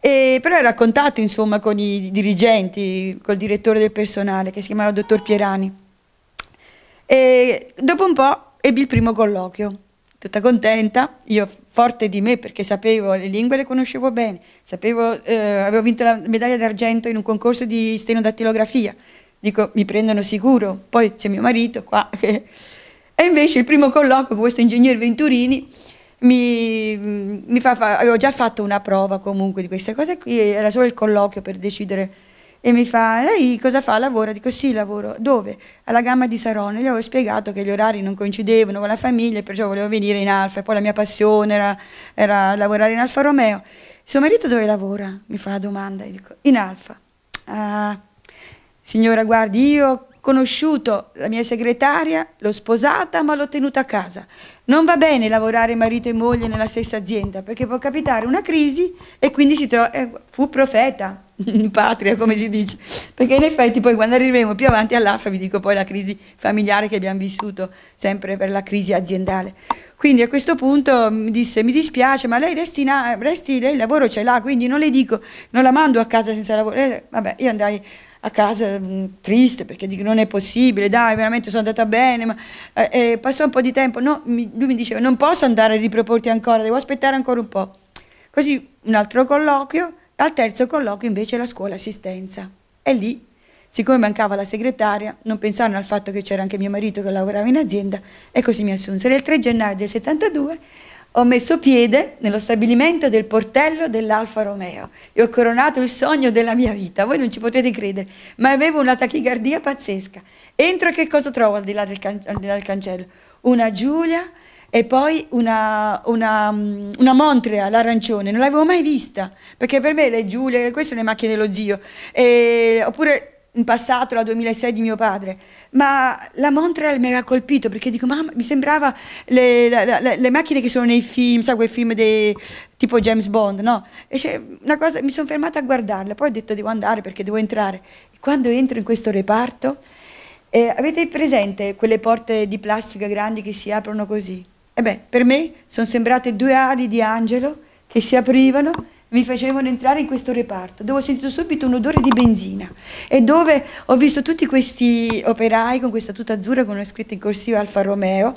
E, però era a contatto insomma con i dirigenti, col direttore del personale che si chiamava dottor Pierani. E dopo un po' ebbi il primo colloquio tutta contenta, io forte di me perché sapevo le lingue, le conoscevo bene, sapevo, eh, avevo vinto la medaglia d'argento in un concorso di stenodattilografia, dico mi prendono sicuro, poi c'è mio marito qua. e invece il primo colloquio con questo ingegnere Venturini mi, mi fa, fa, avevo già fatto una prova comunque di queste cose qui, era solo il colloquio per decidere e mi fa, lei cosa fa? Lavora? Dico sì, lavoro. Dove? Alla gamma di Sarone. Gli avevo spiegato che gli orari non coincidevano con la famiglia, perciò volevo venire in Alfa. E poi la mia passione era, era lavorare in Alfa Romeo. Suo marito dove lavora? Mi fa la domanda. Io dico, in Alfa. Ah, signora, guardi, io ho conosciuto la mia segretaria, l'ho sposata, ma l'ho tenuta a casa. Non va bene lavorare marito e moglie nella stessa azienda perché può capitare una crisi e quindi si trova. Eh, fu profeta in patria, come si dice. Perché in effetti, poi quando arriveremo più avanti all'AFA, vi dico poi la crisi familiare che abbiamo vissuto sempre per la crisi aziendale. Quindi a questo punto mi disse: Mi dispiace, ma lei resti, resti lei il lavoro ce l'ha, quindi non le dico, non la mando a casa senza lavoro. Eh, vabbè, io andai a casa mm, triste perché dico non è possibile, dai veramente sono andata bene, ma, eh, eh, passò un po' di tempo, no, mi, lui mi diceva non posso andare a riproporti ancora, devo aspettare ancora un po'. Così un altro colloquio, al terzo colloquio invece la scuola assistenza e lì Siccome mancava la segretaria, non pensarono al fatto che c'era anche mio marito che lavorava in azienda e così mi assunsero. Il 3 gennaio del 72 ho messo piede nello stabilimento del portello dell'Alfa Romeo e ho coronato il sogno della mia vita. Voi non ci potete credere, ma avevo una tachicardia pazzesca. Entro e che cosa trovo al di là del, can- al di là del cancello? Una Giulia e poi una, una, mm, una Montreal l'arancione. non l'avevo mai vista, perché per me le Giulia, queste sono le macchine dello zio, e, oppure in passato, la 2006 di mio padre, ma la Montreal mi ha colpito perché dico, mamma, mi sembrava le, la, le macchine che sono nei film, sai quei film de, tipo James Bond, no? E c'è una Cosa, mi sono fermata a guardarla, poi ho detto devo andare perché devo entrare. Quando entro in questo reparto, eh, avete presente quelle porte di plastica grandi che si aprono così? E eh beh, per me sono sembrate due ali di angelo che si aprivano mi facevano entrare in questo reparto, dove ho sentito subito un odore di benzina e dove ho visto tutti questi operai con questa tuta azzurra con una scritta in corsivo Alfa Romeo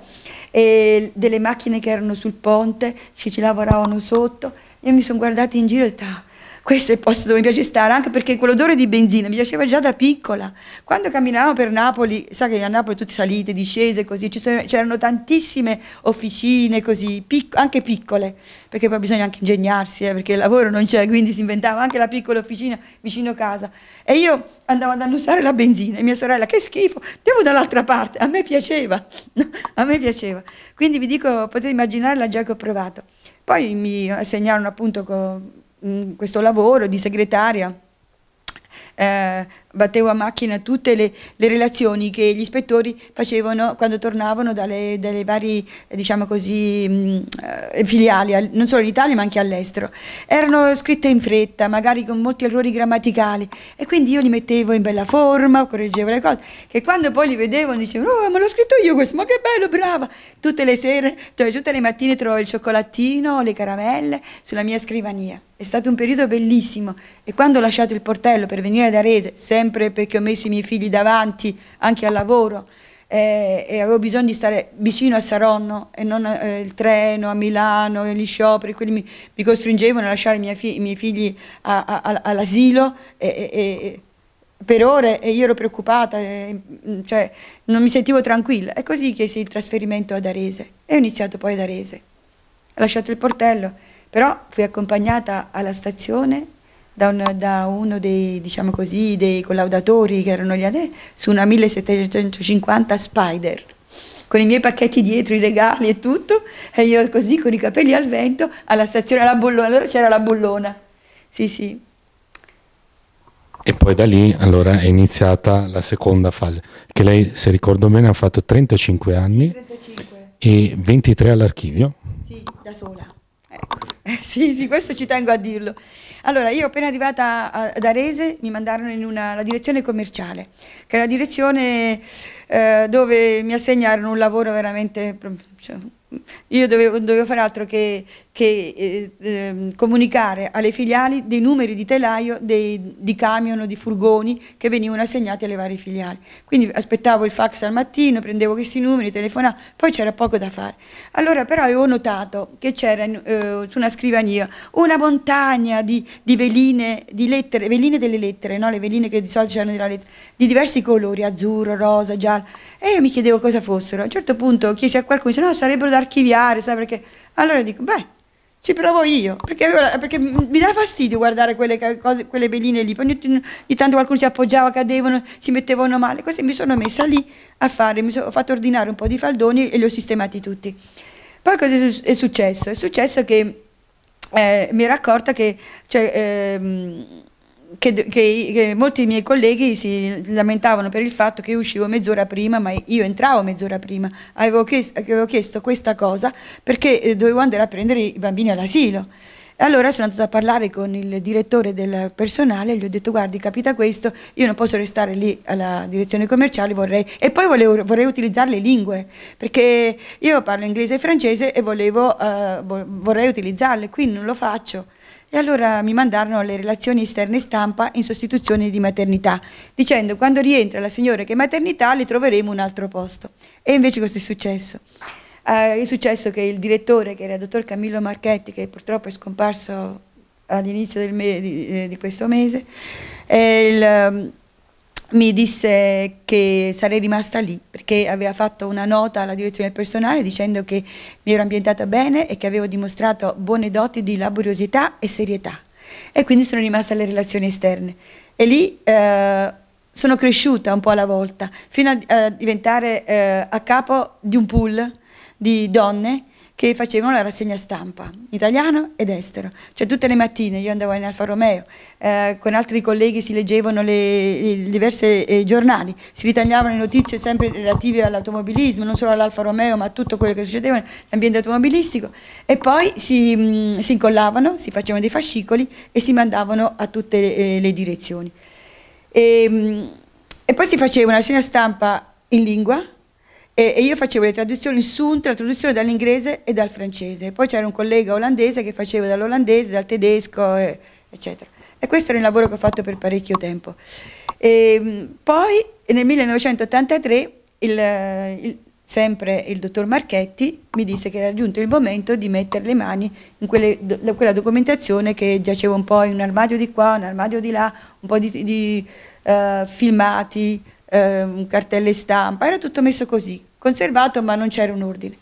e delle macchine che erano sul ponte, ci, ci lavoravano sotto. Io mi sono guardata in giro e ho detto, ah, questo è il posto dove mi piace stare, anche perché quell'odore di benzina mi piaceva già da piccola. Quando camminavo per Napoli, sa che a Napoli tutte salite, discese, così, c'erano tantissime officine così, pic anche piccole, perché poi bisogna anche ingegnarsi, eh, perché il lavoro non c'è, quindi si inventava anche la piccola officina vicino casa. E io andavo ad annusare la benzina e mia sorella, che schifo, devo dall'altra parte, a me piaceva, a me piaceva. Quindi vi dico, potete immaginare la già che ho provato. Poi mi assegnarono appunto Mm, questo lavoro di segretaria eh, battevo a macchina tutte le, le, relazioni che gli ispettori facevano quando tornavano dalle, dalle varie diciamo così, mh, mm, eh, filiali, non solo in Italia ma anche all'estero. Erano scritte in fretta, magari con molti errori grammaticali e quindi io li mettevo in bella forma, correggevo le cose, che quando poi li vedevano dicevano oh ma l'ho scritto io questo, ma che bello, brava! Tutte le sere, cioè tutte le mattine trovo il cioccolatino, le caramelle sulla mia scrivania. È stato un periodo bellissimo e quando ho lasciato il portello per venire ad Arese, se sempre perché ho messo i miei figli davanti, anche al lavoro, eh, e avevo bisogno di stare vicino a Saronno e non eh, il treno a Milano, e gli scioperi, quelli mi, mi costringevano a lasciare i miei, figli all'asilo e, per ore e io ero preoccupata, eh, cioè, non mi sentivo tranquilla. È così che si il trasferimento ad Arese e ho iniziato poi ad Arese. Ho lasciato il portello, però fui accompagnata alla stazione da, un, da uno dei, diciamo così, dei, collaudatori che erano gli altri, su una 1750 Spider con i miei pacchetti dietro, i regali e tutto, e io così con i capelli al vento alla stazione alla Bollona, allora c'era la Bollona. Sì, sì. E poi da lì allora è iniziata la seconda fase, che lei, se ricordo bene, ha fatto 35 anni sì, 35. e 23 all'archivio. Sì, da sola. Ecco. sì, sì, questo ci tengo a dirlo. Allora, io appena arrivata ad Arese mi mandarono in una, la direzione commerciale, che è una direzione eh, dove mi assegnarono un lavoro veramente... Cioè, io dovevo, dovevo, fare altro che che eh, eh, comunicare alle filiali dei numeri di telaio dei, di camion o di furgoni che venivano assegnati alle varie filiali. Quindi aspettavo il fax al mattino, prendevo questi numeri, telefonavo, poi c'era poco da fare. Allora però avevo notato che c'era eh, su una scrivania una montagna di, di, veline, di lettere, veline delle lettere, no? le veline che di solito c'erano nella lettera, di diversi colori, azzurro, rosa, giallo, e io mi chiedevo cosa fossero. A un certo punto chiesi a qualcuno, no, sarebbero da archiviare, sai perché? Allora dico, beh, ci provo io, perché, perché mi dà fastidio guardare quelle, cose, quelle belline lì, ogni, ogni, tanto qualcuno si appoggiava, cadevano, si mettevano male, così mi sono messa lì a fare, mi sono fatto ordinare un po' di faldoni e li ho sistemati tutti. Poi cosa è successo? È successo che eh, mi ero accorta che cioè, eh, che, che, che, molti miei colleghi si lamentavano per il fatto che io uscivo mezz'ora prima, ma io entravo mezz'ora prima. Avevo chiesto, avevo chiesto questa cosa perché eh, dovevo andare a prendere i bambini all'asilo. Allora sono andata a parlare con il direttore del personale, gli ho detto guardi capita questo, io non posso restare lì alla direzione commerciale, vorrei... e poi volevo, vorrei utilizzare le lingue, perché io parlo inglese e francese e volevo, uh, vorrei utilizzarle, qui non lo faccio e allora mi mandarono le relazioni esterne stampa in sostituzione di maternità, dicendo quando rientra la signora che è maternità le troveremo un altro posto. E invece questo è successo. Eh, è successo che il direttore, che era il dottor Camillo Marchetti, che purtroppo è scomparso all'inizio di, eh, di, questo mese, è il, mi disse che sarei rimasta lì perché aveva fatto una nota alla direzione personale dicendo che mi ero ambientata bene e che avevo dimostrato buone doti di laboriosità e serietà e quindi sono rimasta alle relazioni esterne e lì eh, sono cresciuta un po' alla volta fino a, a eh, diventare eh, a capo di un pool di donne che facevano la rassegna stampa, italiano ed estero. Cioè tutte le mattine io andavo in Alfa Romeo, eh, con altri colleghi si leggevano le, le diverse eh, giornali, si ritagliavano le notizie sempre relative all'automobilismo, non solo all'Alfa Romeo ma a tutto quello che succedeva nell'ambiente automobilistico e poi si, mh, mm, si, incollavano, si facevano dei fascicoli e si mandavano a tutte eh, le, direzioni. E, mh, mm, e poi si faceva una rassegna stampa in lingua, e, e io facevo le traduzioni sunt, la traduzione dall'inglese e dal francese. Poi c'era un collega olandese che faceva dall'olandese, dal tedesco, e, eccetera. E questo era il lavoro che ho fatto per parecchio tempo. E, ehm, poi nel 1983 il, il, sempre il dottor Marchetti mi disse che era giunto il momento di mettere le mani in quelle, quella documentazione che giaceva un po' in un armadio di qua, un armadio di là, un po' di, di uh, filmati, uh, cartelle stampa, era tutto messo così, conservato ma non c'era un ordine.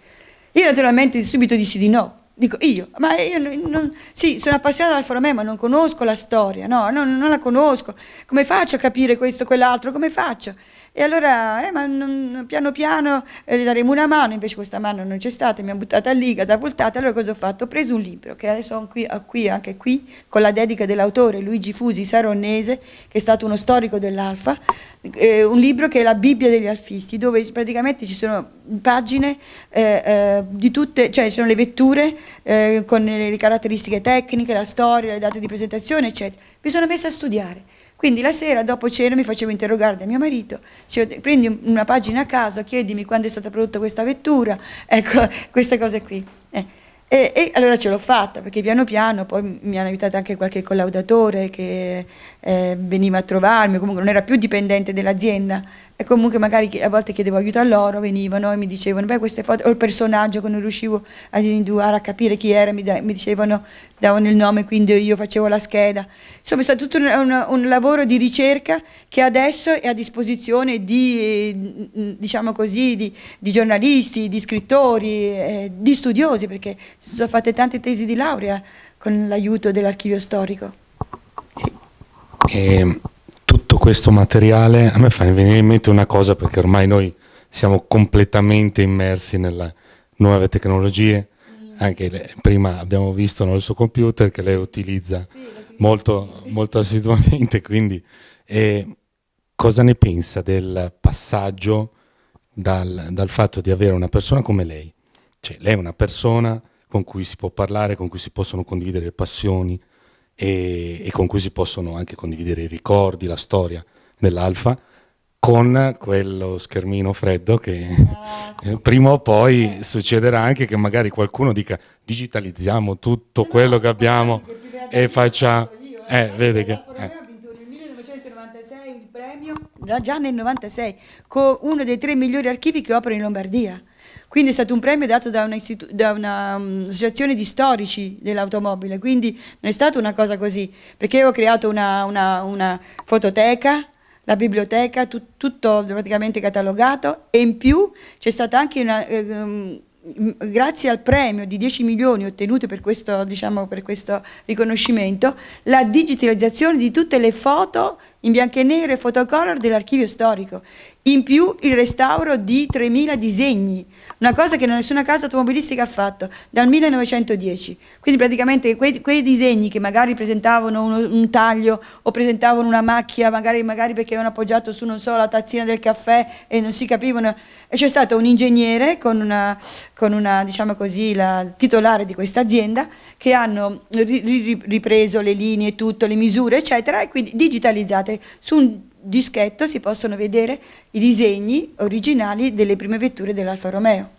Io naturalmente subito dissi di no, dico io, ma io non, sì, sono appassionata all'Alfa Romeo, ma non conosco la storia, no, non, non la conosco, come faccio a capire questo, quell'altro, come faccio? E allora, eh, ma non, piano piano eh, le daremo una mano, invece questa mano non c'è stata, mi ha buttata lì, catapultata. Allora cosa ho fatto? Ho preso un libro, che adesso ho qui, qui, anche qui, con la dedica dell'autore Luigi Fusi Saronnese, che è stato uno storico dell'Alfa, eh, un libro che è la Bibbia degli alfisti, dove praticamente ci sono pagine eh, eh, di tutte, cioè ci sono le vetture eh, con le caratteristiche tecniche, la storia, le date di presentazione, eccetera. Mi sono messa a studiare quindi la sera dopo cena mi facevo interrogare da mio marito, cioè, prendi una pagina a caso, chiedimi quando è stata prodotta questa vettura, ecco, queste cose qui. Eh. E, e, allora ce l'ho fatta, perché piano piano poi mi hanno aiutato anche qualche collaudatore che eh, veniva a trovarmi, comunque non era più dipendente dell'azienda, e comunque magari a volte chiedevo aiuto a loro, venivano e mi dicevano, beh queste foto, o il personaggio che non riuscivo a individuare, a capire chi era, mi, da, mi dicevano, davano il nome, quindi io facevo la scheda. Insomma è stato tutto un, un, un lavoro di ricerca che adesso è a disposizione di, diciamo così, di, di, giornalisti, di scrittori, eh, di studiosi, perché si sono fatte tante tesi di laurea con l'aiuto dell'archivio storico. Sì. Eh questo materiale, a me fa venire in mente una cosa perché ormai noi siamo completamente immersi nelle nuove tecnologie, anche le, prima abbiamo visto il suo computer che lei utilizza sì, molto, molto, assiduamente, quindi eh, cosa ne pensa del passaggio dal, dal, fatto di avere una persona come lei? Cioè lei è una persona con cui si può parlare, con cui si possono condividere passioni, e, e con cui si possono anche condividere i ricordi, la storia dell'Alfa con quello schermino freddo che ah, eh, prima o poi eh. succederà anche che magari qualcuno dica digitalizziamo tutto no, quello no, che abbiamo e facciamo... Eh. eh, vede che... Eh. 1996 il premio, già nel 96, con uno dei tre migliori archivi che opera in Lombardia. Quindi è stato un premio dato da un'associazione mm, di storici dell'automobile, quindi non è stata una cosa così, perché io ho creato una, una, una fototeca, la biblioteca, tu, tutto praticamente catalogato e in più c'è stata anche una... Um, grazie al premio di 10 milioni ottenuto per questo, diciamo, per questo, riconoscimento, la digitalizzazione di tutte le foto in bianco e nero e fotocolor dell'archivio storico, in più il restauro di 3.000 disegni, una cosa che nessuna casa automobilistica ha fatto dal 1910. Quindi praticamente quei, quei disegni che magari presentavano uno, un taglio o presentavano una macchia, magari, magari perché avevano appoggiato su, non so, la tazzina del caffè e non si capivano. E c'è stato un ingegnere con una, con una diciamo così, la titolare di questa azienda che hanno ripreso le linee, tutto, le misure, eccetera, e quindi digitalizzate su un dischetto si possono vedere i disegni originali delle prime vetture dell'Alfa Romeo.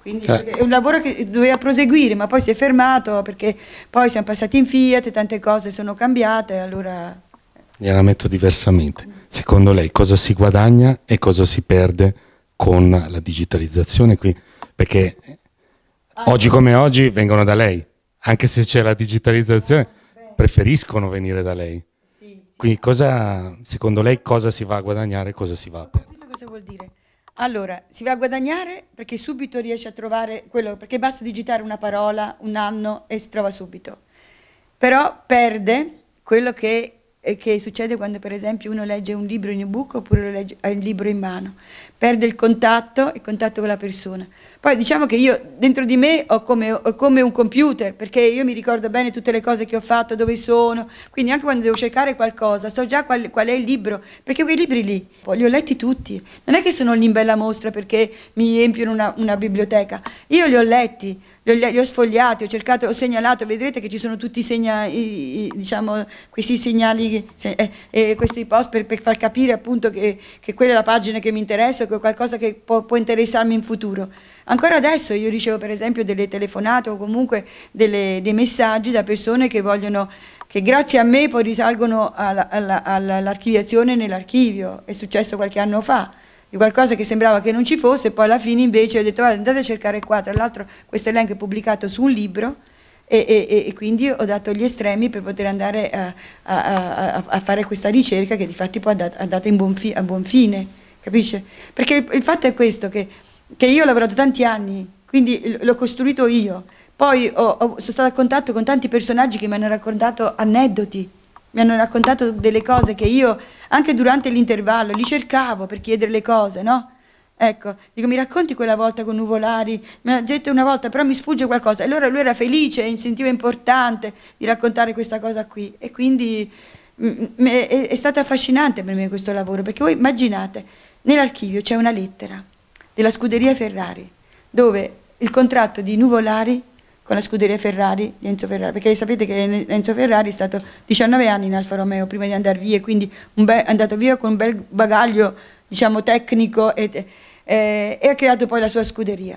Quindi ecco. è un lavoro che doveva proseguire, ma poi si è fermato perché poi siamo passati in Fiat, tante cose sono cambiate, allora... Gliela metto diversamente. Secondo lei cosa si guadagna e cosa si perde con la digitalizzazione qui? Perché allora. oggi ah. come oggi vengono da lei, anche se c'è la digitalizzazione, preferiscono venire da lei. Quindi cosa, secondo lei cosa si va a guadagnare e cosa si va a perdere? Cosa vuol dire? Allora, si va a guadagnare perché subito riesce a trovare quello, perché basta digitare una parola, un anno e si trova subito. Però perde quello che che succede quando per esempio uno legge un libro in ebook oppure lo legge, ha il libro in mano, perde il contatto, il contatto con la persona. Poi diciamo che io dentro di me ho come, ho come, un computer, perché io mi ricordo bene tutte le cose che ho fatto, dove sono, quindi anche quando devo cercare qualcosa so già qual, qual è il libro, perché quei libri lì poi li ho letti tutti, non è che sono lì in bella mostra perché mi riempiono una, una biblioteca, io li ho letti, li, ho sfogliati, ho cercato, ho segnalato, vedrete che ci sono tutti segna, i, i, diciamo, questi segnali eh, eh, questi post per, per, far capire appunto che, che, quella è la pagina che mi interessa, che è qualcosa che può, può interessarmi in futuro. Ancora adesso io ricevo per esempio delle telefonate o comunque delle, dei messaggi da persone che vogliono che grazie a me poi risalgono all'archiviazione all nell'archivio, è successo qualche anno fa di qualcosa che sembrava che non ci fosse, poi alla fine invece ho detto vale, andate a cercare qua, tra l'altro questo elenco è pubblicato su un libro e, e, e, quindi ho dato gli estremi per poter andare eh, a, a, a, a fare questa ricerca che di fatti poi è andata buon fi, a buon fine, capisce? Perché il, il fatto è questo, che, che io ho lavorato tanti anni, quindi l'ho costruito io, poi ho, ho, sono stata a contatto con tanti personaggi che mi hanno raccontato aneddoti, mi hanno raccontato delle cose che io anche durante l'intervallo li cercavo per chiedere le cose, no? Ecco, dico mi racconti quella volta con Nuvolari, mi ha detto una volta però mi sfugge qualcosa, e allora lui era felice e sentiva importante di raccontare questa cosa qui e quindi mm, mm, è stato affascinante per me questo lavoro perché voi immaginate, nell'archivio c'è una lettera della scuderia Ferrari dove il contratto di Nuvolari con la scuderia Ferrari di Enzo Ferrari, perché sapete che Enzo Ferrari è stato 19 anni in Alfa Romeo prima di andare via, quindi è andato via con un bel bagaglio diciamo, tecnico e, eh, e ha creato poi la sua scuderia.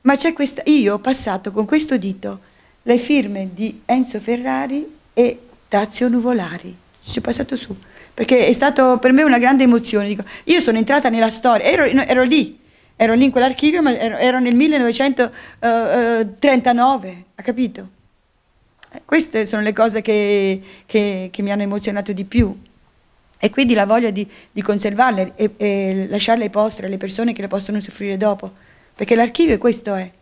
Ma c'è questa, io ho passato con questo dito le firme di Enzo Ferrari e Tazio Nuvolari, ci ho passato su, perché è stato per me una grande emozione, Dico, io sono entrata nella storia, ero, ero lì, ero lì in quell'archivio, ma ero, ero nel 1939, eh, eh, ha capito? Queste sono le cose che, che, che, mi hanno emozionato di più e quindi la voglia di, di conservarle e, e lasciarle ai postri, alle persone che le possono soffrire dopo, perché l'archivio è questo è. Eh.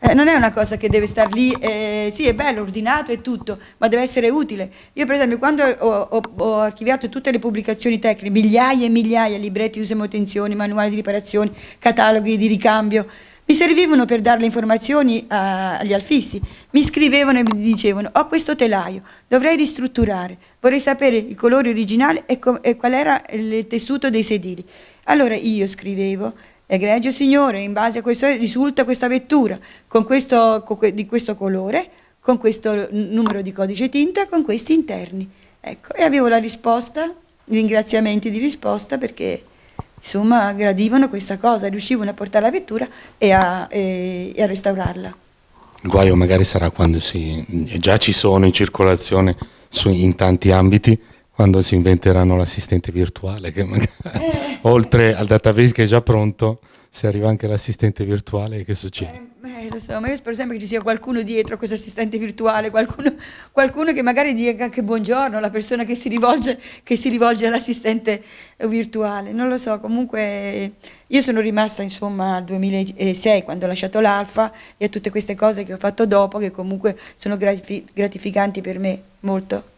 Eh, non è una cosa che deve star lì, eh, sì è bello, ordinato e tutto, ma deve essere utile. Io per esempio quando ho, ho, ho archiviato tutte le pubblicazioni tecniche, migliaia e migliaia, libretti usa e manutenzioni, manuali di riparazione, cataloghi di ricambio, mi servivano per dare le informazioni a, eh, agli alfisti, mi scrivevano e mi dicevano ho questo telaio, dovrei ristrutturare, vorrei sapere il colore originale e, e qual era il tessuto dei sedili. Allora io scrivevo Egregio Signore, in base a questo risulta questa vettura con questo, con que, di questo colore, con questo numero di codice tinta, con questi interni. Ecco, e avevo la risposta, i ringraziamenti di risposta perché insomma gradivano questa cosa, riuscivano a portare la vettura e a, e, e a restaurarla. Il guaio magari sarà quando si, già ci sono in circolazione su, in tanti ambiti, quando si inventeranno l'assistente virtuale, che magari, eh. oltre al database che è già pronto, se arriva anche l'assistente virtuale, che succede? Eh, eh, lo so, ma io spero sempre che ci sia qualcuno dietro a questo assistente virtuale, qualcuno, qualcuno, che magari dica anche buongiorno alla persona che si rivolge, che si rivolge all'assistente virtuale. Non lo so, comunque io sono rimasta insomma al 2006 quando ho lasciato l'Alfa e a tutte queste cose che ho fatto dopo, che comunque sono gratificanti per me molto.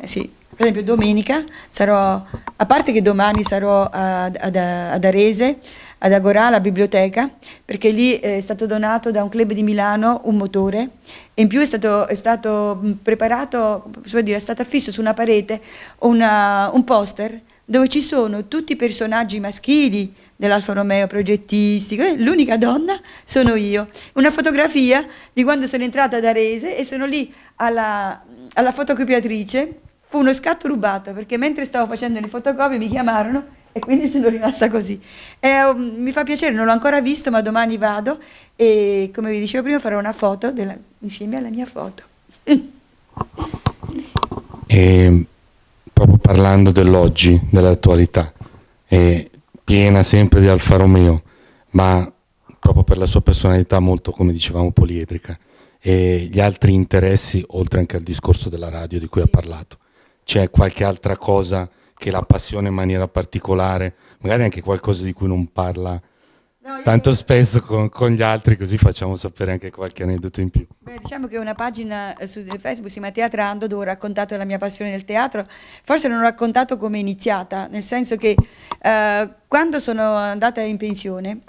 Eh sì, per esempio domenica sarò, a parte che domani sarò ad, ad, ad Arese, ad Agorà, alla biblioteca, perché lì eh, è stato donato da un club di Milano un motore e in più è stato, è stato preparato, dire, è stato affisso su una parete una, un poster dove ci sono tutti i personaggi maschili dell'Alfa Romeo progettistico, eh, l'unica donna sono io. Una fotografia di quando sono entrata ad Arese e sono lì alla, alla fotocopiatrice fu uno scatto rubato perché mentre stavo facendo le fotocopie mi chiamarono e quindi sono rimasta così. Eh, um, mi fa piacere, non l'ho ancora visto, ma domani vado e come vi dicevo prima farò una foto della, insieme alla mia foto. e, proprio parlando dell'oggi, dell'attualità, è piena sempre di Alfa Romeo, ma proprio per la sua personalità molto, come dicevamo, poliedrica e gli altri interessi, oltre anche al discorso della radio di cui ha parlato c'è qualche altra cosa che la passione in maniera particolare, magari anche qualcosa di cui non parla tanto spesso con, con, gli altri, così facciamo sapere anche qualche aneddoto in più. Beh, diciamo che una pagina eh, su Facebook si chiama Teatrando dove ho raccontato la mia passione del teatro, forse non ho raccontato come è iniziata, nel senso che eh, quando sono andata in pensione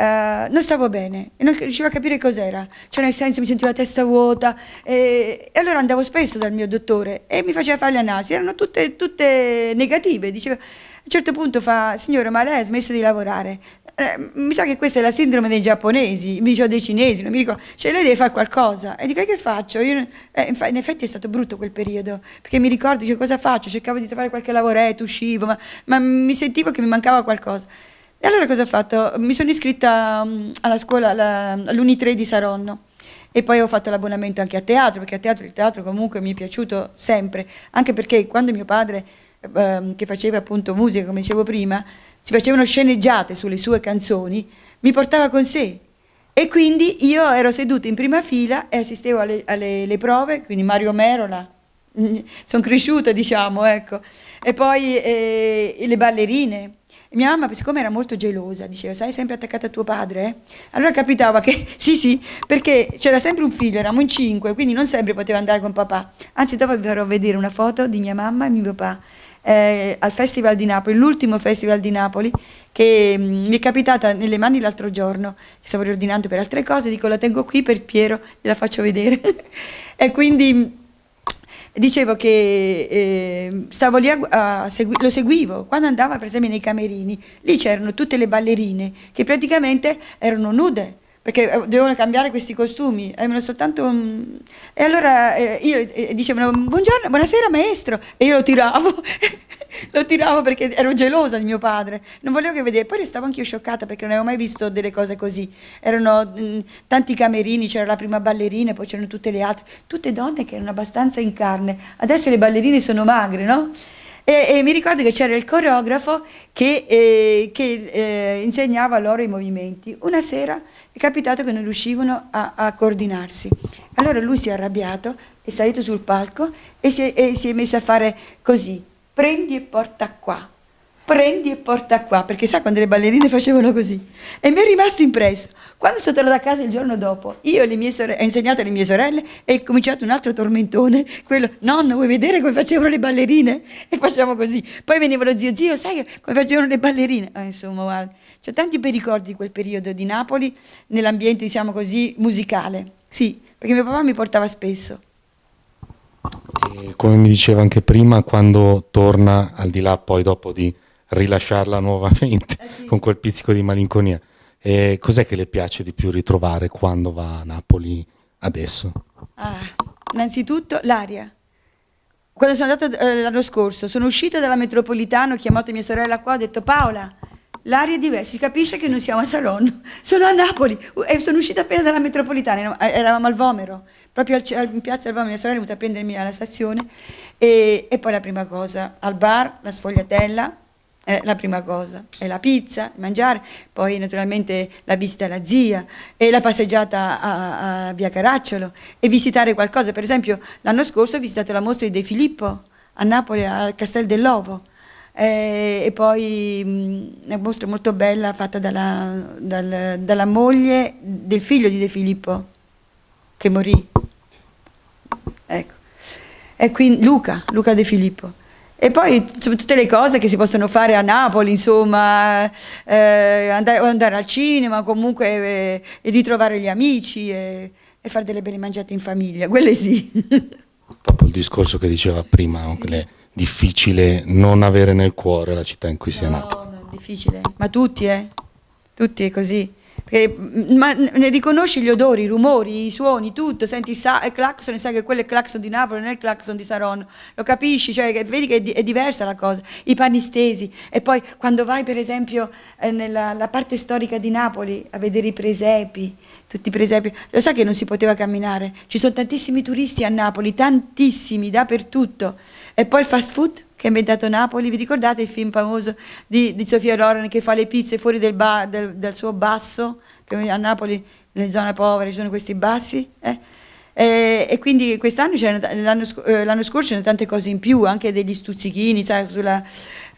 eh, non stavo bene e non riuscivo a capire cos'era, cioè nel senso mi sentivo la testa vuota e, e, allora andavo spesso dal mio dottore e mi faceva fare le analisi, erano tutte, tutte negative, diceva a un certo punto fa signore ma lei ha smesso di lavorare, eh, mi sa che questa è la sindrome dei giapponesi, mi diceva dei cinesi, non mi ricordo, cioè lei deve fare qualcosa e dico che faccio? Io, eh, in effetti è stato brutto quel periodo perché mi ricordo dice, cosa faccio, cercavo di trovare qualche lavoretto, uscivo, ma, ma mi sentivo che mi mancava qualcosa. E allora cosa ho fatto? Mi sono iscritta mm, alla scuola, alla, all'Uni3 di Saronno e poi ho fatto l'abbonamento anche a teatro, perché a teatro, il teatro comunque mi è piaciuto sempre, anche perché quando mio padre, eh, che faceva appunto musica, come dicevo prima, si facevano sceneggiate sulle sue canzoni, mi portava con sé. E quindi io ero seduta in prima fila e assistevo alle, alle prove, quindi Mario Merola, mm, sono cresciuta diciamo, ecco. E poi eh, le ballerine, mia mamma, siccome era molto gelosa, diceva, sai, sempre attaccata a tuo padre? Eh? Allora capitava che, sì, sì, perché c'era sempre un figlio, eravamo in cinque, quindi non sempre poteva andare con papà. Anzi, dopo vi farò vedere una foto di mia mamma e mio papà eh, al Festival di Napoli, l'ultimo Festival di Napoli, che mh, mm, mi è capitata nelle mani l'altro giorno, stavo riordinando per altre cose, dico la tengo qui per Piero, gliela faccio vedere. e quindi mm, dicevo che eh, stavo lì a, a segui lo seguivo, quando andava per esempio nei camerini, lì c'erano tutte le ballerine che praticamente erano nude perché eh, dovevano cambiare questi costumi, avevano soltanto... Um, e allora eh, io eh, dicevano buongiorno, buonasera maestro, e io lo tiravo lo tiravo perché ero gelosa di mio padre, non volevo che vedere, poi restavo anch'io scioccata perché non avevo mai visto delle cose così, erano mh, mm, tanti camerini, c'era la prima ballerina, poi c'erano tutte le altre, tutte donne che erano abbastanza in carne, adesso le ballerine sono magre, no? E, e mi ricordo che c'era il coreografo che, eh, che eh, insegnava loro i movimenti. Una sera è capitato che non riuscivano a, a coordinarsi. Allora lui si è arrabbiato, è salito sul palco e si è, e si è messo a fare così, prendi e porta qua, prendi e porta qua, perché sa quando le ballerine facevano così. E mi è rimasto impresso. Quando sono tornata a casa il giorno dopo, io e le mie sorelle, ho insegnato alle mie sorelle e è cominciato un altro tormentone, quello, nonno vuoi vedere come facevano le ballerine? E facciamo così. Poi veniva lo zio, zio sai come facevano le ballerine? Ah, insomma, guarda, c'ho tanti bei ricordi di quel periodo di Napoli, nell'ambiente, diciamo così, musicale. Sì, perché mio papà mi portava spesso. E come mi diceva anche prima, quando torna al di là poi dopo di rilasciarla nuovamente eh sì. con quel pizzico di malinconia, e eh, cos'è che le piace di più ritrovare quando va a Napoli adesso? Ah, innanzitutto l'aria. Quando sono andata eh, l'anno scorso, sono uscita dalla metropolitana, ho chiamato mia sorella qua, ho detto Paola, l'aria è diversa, si capisce che non siamo a Salon, sono a Napoli e sono uscita appena dalla metropolitana, eh, eravamo al Vomero proprio al, al, in piazza Albano, mia sorella è venuta a prendermi alla stazione e, e poi la prima cosa, al bar, la sfogliatella, eh, la prima cosa, è la pizza, mangiare, poi naturalmente la visita alla zia e la passeggiata a, a via Caracciolo e visitare qualcosa, per esempio l'anno scorso ho visitato la mostra di De Filippo a Napoli al Castel dell'Ovo eh, e poi mh, mm, una mostra molto bella fatta dalla, dal, dalla moglie del figlio di De Filippo che morì. Ecco. E quindi Luca, Luca De Filippo. E poi tutte le cose che si possono fare a Napoli, insomma, eh, andare, andare, al cinema, comunque eh, e ritrovare gli amici e, e, fare delle belle mangiate in famiglia, quelle sì. Proprio il discorso che diceva prima, sì. è difficile non avere nel cuore la città in cui si è nato. No, è difficile, ma tutti, eh? Tutti è così. Perché, ma ne riconosci gli odori, i rumori, i suoni, tutto, senti sa, il clacson e sai che quello è il clacson di Napoli, non è il clacson di Saron, lo capisci, cioè, vedi che è, di, è, diversa la cosa, i panni stesi e poi quando vai per esempio eh, nella parte storica di Napoli a vedere i presepi, tutti i presepi, lo sai che non si poteva camminare, ci sono tantissimi turisti a Napoli, tantissimi, dappertutto. E poi il fast food che mi ha dato Napoli, vi ricordate il film famoso di, di Sofia Loren che fa le pizze fuori del, ba, del, del suo basso, a Napoli nelle zone povere ci sono questi bassi? Eh? E, e, quindi quest'anno eh, l'anno, scorso c'erano tante cose in più, anche degli stuzzichini, sai, sulla,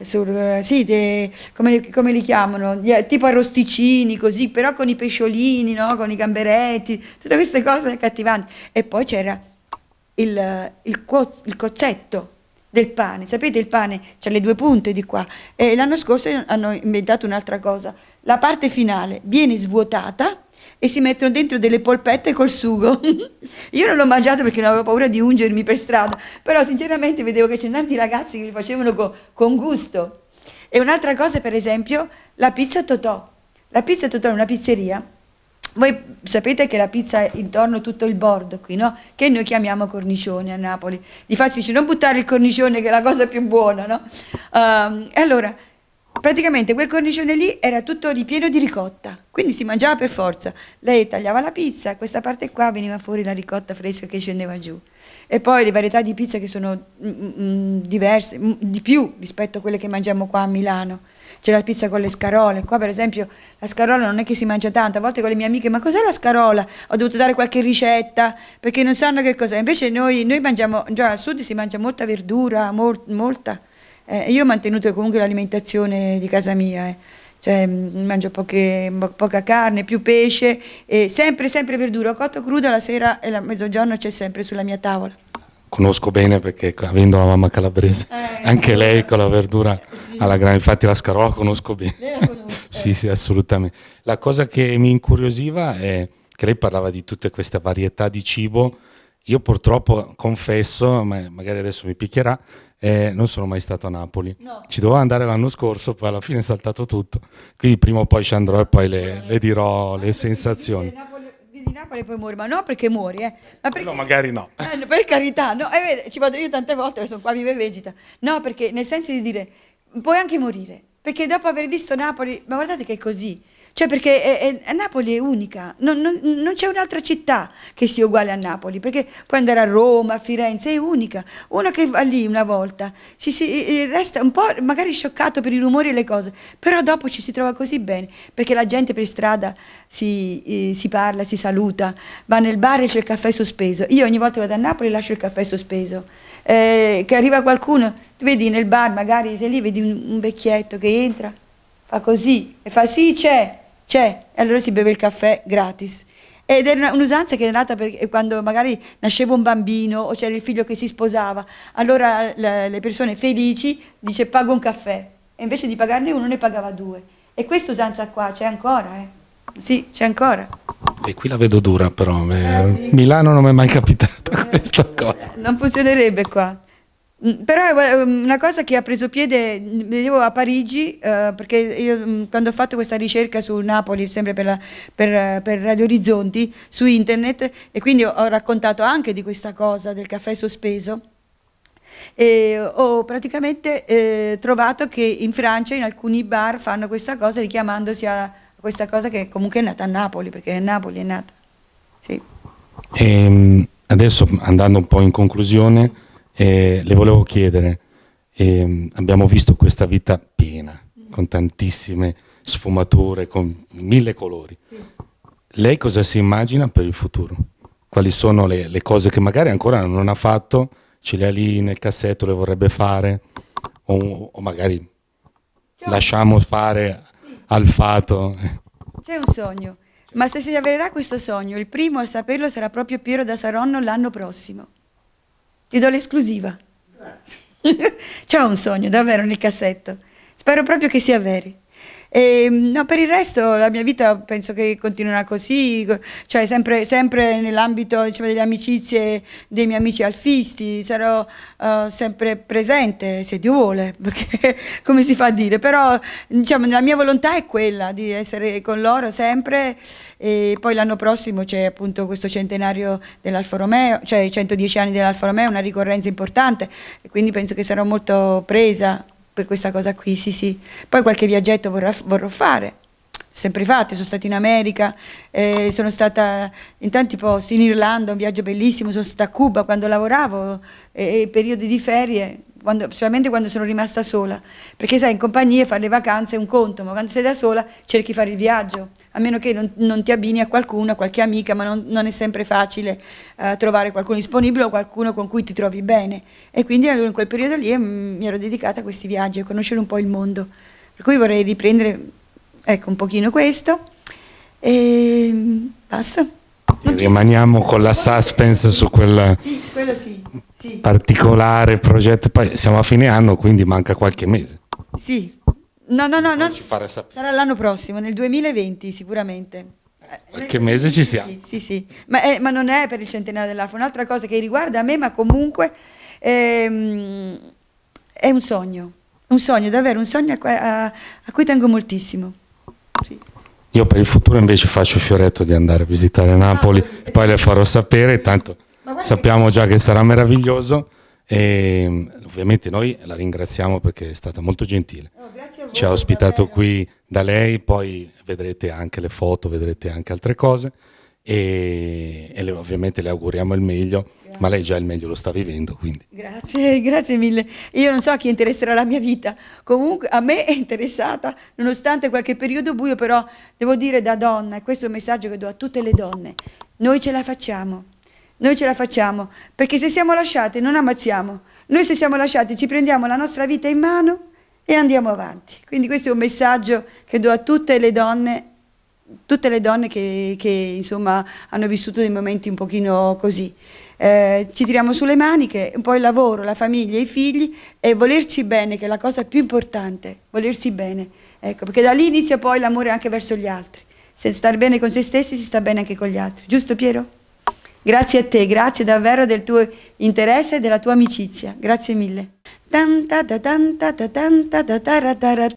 sul, eh, sì, de, come, come, li chiamano? Tipo arrosticini così, però con i pesciolini, no? con i gamberetti, tutte queste cose accattivanti. E poi c'era il, il, il cozzetto del pane. Sapete il pane c'ha le due punte di qua. E l'anno scorso hanno inventato un'altra cosa. La parte finale viene svuotata e si mettono dentro delle polpette col sugo. Io non l'ho mangiato perché non avevo paura di ungermi per strada, però sinceramente vedevo che c'erano tanti ragazzi che li facevano co con gusto. E un'altra cosa, per esempio, la pizza Totò. La pizza Totò è una pizzeria voi sapete che la pizza è intorno tutto il bordo qui, no? Che noi chiamiamo cornicione a Napoli. Difatti dice non buttare il cornicione che è la cosa più buona, no? Um, e allora, praticamente quel cornicione lì era tutto ripieno di ricotta, quindi si mangiava per forza. Lei tagliava la pizza, questa parte qua veniva fuori la ricotta fresca che scendeva giù. E poi le varietà di pizza che sono mh, mm, mh, mm, mm, diverse, mh, di più rispetto a quelle che mangiamo qua a Milano c'è la pizza con le scarole, qua per esempio la scarola non è che si mangia tanto, a volte con le mie amiche, ma cos'è la scarola? Ho dovuto dare qualche ricetta, perché non sanno che cos'è, invece noi, noi, mangiamo, già al sud si mangia molta verdura, mol, molta, eh, io ho mantenuto comunque l'alimentazione di casa mia, eh. cioè mm, mangio poche, poca carne, più pesce, e sempre, sempre verdura, ho cotto crudo la sera e a mezzogiorno c'è sempre sulla mia tavola conosco bene perché avendo la mamma calabrese, eh, anche lei con la verdura sì. alla grana, infatti la scarola conosco bene. La conosco. sì, sì, assolutamente. La cosa che mi incuriosiva è che lei parlava di tutte queste varietà di cibo. Io purtroppo confesso, ma magari adesso mi picchierà, eh, non sono mai stato a Napoli. No. Ci dovevo andare l'anno scorso, poi alla fine è saltato tutto. Quindi prima o poi ci andrò e poi le, le dirò le sensazioni. Olimpiadi di Napoli e poi muori, ma no perché muori, eh. ma eh, perché... No, magari no. Eh, per carità, no, eh, vede, ci vado io tante volte, sono qua vive vegeta, no perché nel senso di dire, puoi anche morire, perché dopo aver visto Napoli, ma guardate che è così, cioè perché è, è, Napoli è unica, non, non, non c'è un'altra città che sia uguale a Napoli, perché puoi andare a Roma, a Firenze, è unica. Uno che va lì una volta si, si, resta un po' magari scioccato per i rumori e le cose, però dopo ci si trova così bene, perché la gente per strada si, eh, si parla, si saluta, va nel bar e c'è il caffè sospeso. Io ogni volta che vado a Napoli lascio il caffè sospeso. Eh, che arriva qualcuno, tu vedi nel bar magari sei lì, vedi un, un vecchietto che entra, fa così e fa sì c'è c'è e allora si beve il caffè gratis. Ed era un'usanza che era nata per, eh, quando magari nasceva un bambino o c'era il figlio che si sposava. Allora le persone felici dice pago un caffè e invece di pagarne uno ne pagava due. E questa usanza qua c'è ancora, eh. Sì, c'è ancora. E qui la vedo dura però, me... eh, sì. Milano non mi è mai capitata eh, questa cosa. Non funzionerebbe qua. Mm, però è una cosa che ha preso piede, vedevo mm, a Parigi, eh, perché io mm, quando ho fatto questa ricerca su Napoli, sempre per, la, per, per, Radio Orizzonti, su internet, e quindi ho raccontato anche di questa cosa del caffè sospeso, e ho praticamente eh, trovato che in Francia in alcuni bar fanno questa cosa richiamandosi a questa cosa che comunque è nata a Napoli, perché Napoli è nata. Sì. Ehm, adesso andando un po' in conclusione... Eh, le volevo chiedere, eh, abbiamo visto questa vita piena, con tantissime sfumature, con mille colori. Sì. Lei cosa si immagina per il futuro? Quali sono le, le, cose che magari ancora non ha fatto, ce le ha lì nel cassetto, le vorrebbe fare, o, o magari Ciao. lasciamo fare sì. al fato? C'è un sogno, ma se si avvererà questo sogno, il primo a saperlo sarà proprio Piero da Saronno l'anno prossimo. Ti do l'esclusiva. Grazie. C'ho un sogno, davvero, nel cassetto. Spero proprio che sia vero. E, ehm, no, per il resto la mia vita penso che continuerà così, cioè sempre, sempre nell'ambito diciamo, delle amicizie dei miei amici alfisti, sarò uh, sempre presente se Dio vuole, perché come si fa a dire, però diciamo, la mia volontà è quella di essere con loro sempre e poi l'anno prossimo c'è appunto questo centenario dell'Alfa Romeo, cioè i 110 anni dell'Alfa Romeo, una ricorrenza importante e quindi penso che sarò molto presa per questa cosa qui, sì sì. Poi qualche viaggetto vorrà, vorrò fare, sempre fatto, sono stata in America, eh, sono stata in tanti posti, in Irlanda, un viaggio bellissimo, sono stata a Cuba quando lavoravo, eh, periodi di ferie, quando, specialmente quando sono rimasta sola, perché sai, in compagnia fare le vacanze è un conto, ma quando sei da sola cerchi di fare il viaggio, a meno che non, non, ti abbini a qualcuno, a qualche amica, ma non, non è sempre facile eh, trovare qualcuno disponibile o qualcuno con cui ti trovi bene. E quindi allora in quel periodo lì mm, mi ero dedicata a questi viaggi, a conoscere un po' il mondo. Per cui vorrei riprendere, ecco, un pochino questo e ehm, basta. Rimaniamo con la suspense su quella... Sì, quello sì sì. particolare progetto. Poi siamo a fine anno, quindi manca qualche mese. Sì, no, no, no, non non... sarà l'anno prossimo, nel 2020 sicuramente. Eh, qualche mese ci siamo. Sì, sì, sì. Ma, eh, ma, non è per il centenario dell'ARFA, un'altra cosa che riguarda me, ma comunque ehm, è un sogno, un sogno, davvero un sogno a, a, a cui tengo moltissimo. Sì. Io per il futuro invece faccio fioretto di andare a visitare ah, Napoli, ah, poi le farò sapere, tanto sappiamo già che sarà meraviglioso e mm, ovviamente noi la ringraziamo perché è stata molto gentile. Oh, voi, Ci ha ospitato davvero. qui da lei, poi vedrete anche le foto, vedrete anche altre cose e, e le, ovviamente le auguriamo il meglio, grazie. ma lei già il meglio lo sta vivendo. Quindi. Grazie, grazie mille. Io non so a chi interesserà la mia vita, comunque a me è interessata, nonostante qualche periodo buio, però devo dire da donna, e questo è un messaggio che do a tutte le donne, noi ce la facciamo. Noi ce la facciamo, perché se siamo lasciati non ammazziamo. Noi se siamo lasciati ci prendiamo la nostra vita in mano e andiamo avanti. Quindi questo è un messaggio che do a tutte le donne tutte le donne che, che insomma, hanno vissuto dei momenti un pochino così. Eh, ci tiriamo sulle maniche, un po' il lavoro, la famiglia, i figli e volerci bene, che è la cosa più importante, volersi bene, ecco, perché da lì inizia poi l'amore anche verso gli altri. Se star bene con se stessi si sta bene anche con gli altri, giusto Piero? Grazie a te, grazie davvero del tuo interesse e della tua amicizia. Grazie mille. Se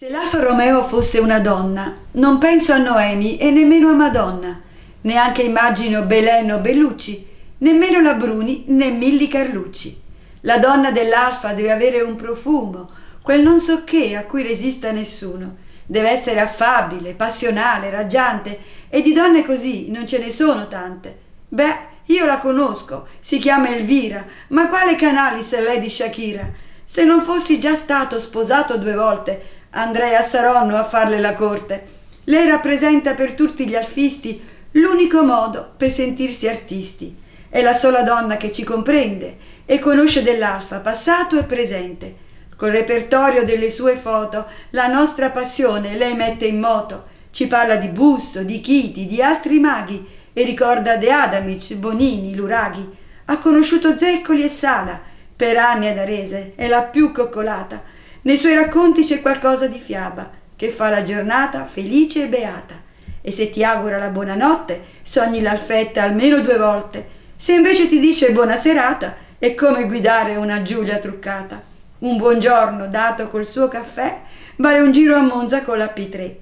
l'Alfa Romeo fosse una donna, non penso a Noemi e nemmeno a Madonna, neanche immagino o Bellucci, nemmeno la Bruni né Milli Carlucci. La donna dell'Alfa deve avere un profumo, quel non so che a cui resista nessuno. Deve essere affabile, passionale, raggiante e di donne così non ce ne sono tante. Beh, io la conosco, si chiama Elvira, ma quale canalis se lei di Shakira? Se non fossi già stato sposato due volte, andrei a Saronno a farle la corte. Lei rappresenta per tutti gli alfisti l'unico modo per sentirsi artisti. È la sola donna che ci comprende e conosce dell'alfa passato e presente. Col repertorio delle sue foto, la nostra passione lei mette in moto. Ci parla di Busso, di Chiti, di altri maghi e ricorda De Adamic, Bonini, Luraghi. Ha conosciuto Zeccoli e Sala per anni ad Arese, è la più coccolata. Nei suoi racconti c'è qualcosa di fiaba che fa la giornata felice e beata. E se ti augura la buonanotte, sogni l'alfetta almeno due volte. Se invece ti dice buona serata, è come guidare una Giulia truccata. Un buongiorno dato col suo caffè vale un giro a Monza con la P3.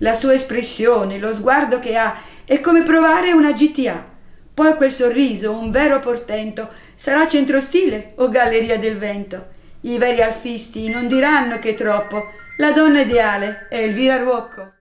La sua espressione, lo sguardo che ha è come provare una GTA. Poi quel sorriso, un vero portento, sarà centro stile o galleria del vento. I veri alfisti non diranno che troppo. La donna ideale è Elvira Ruocco.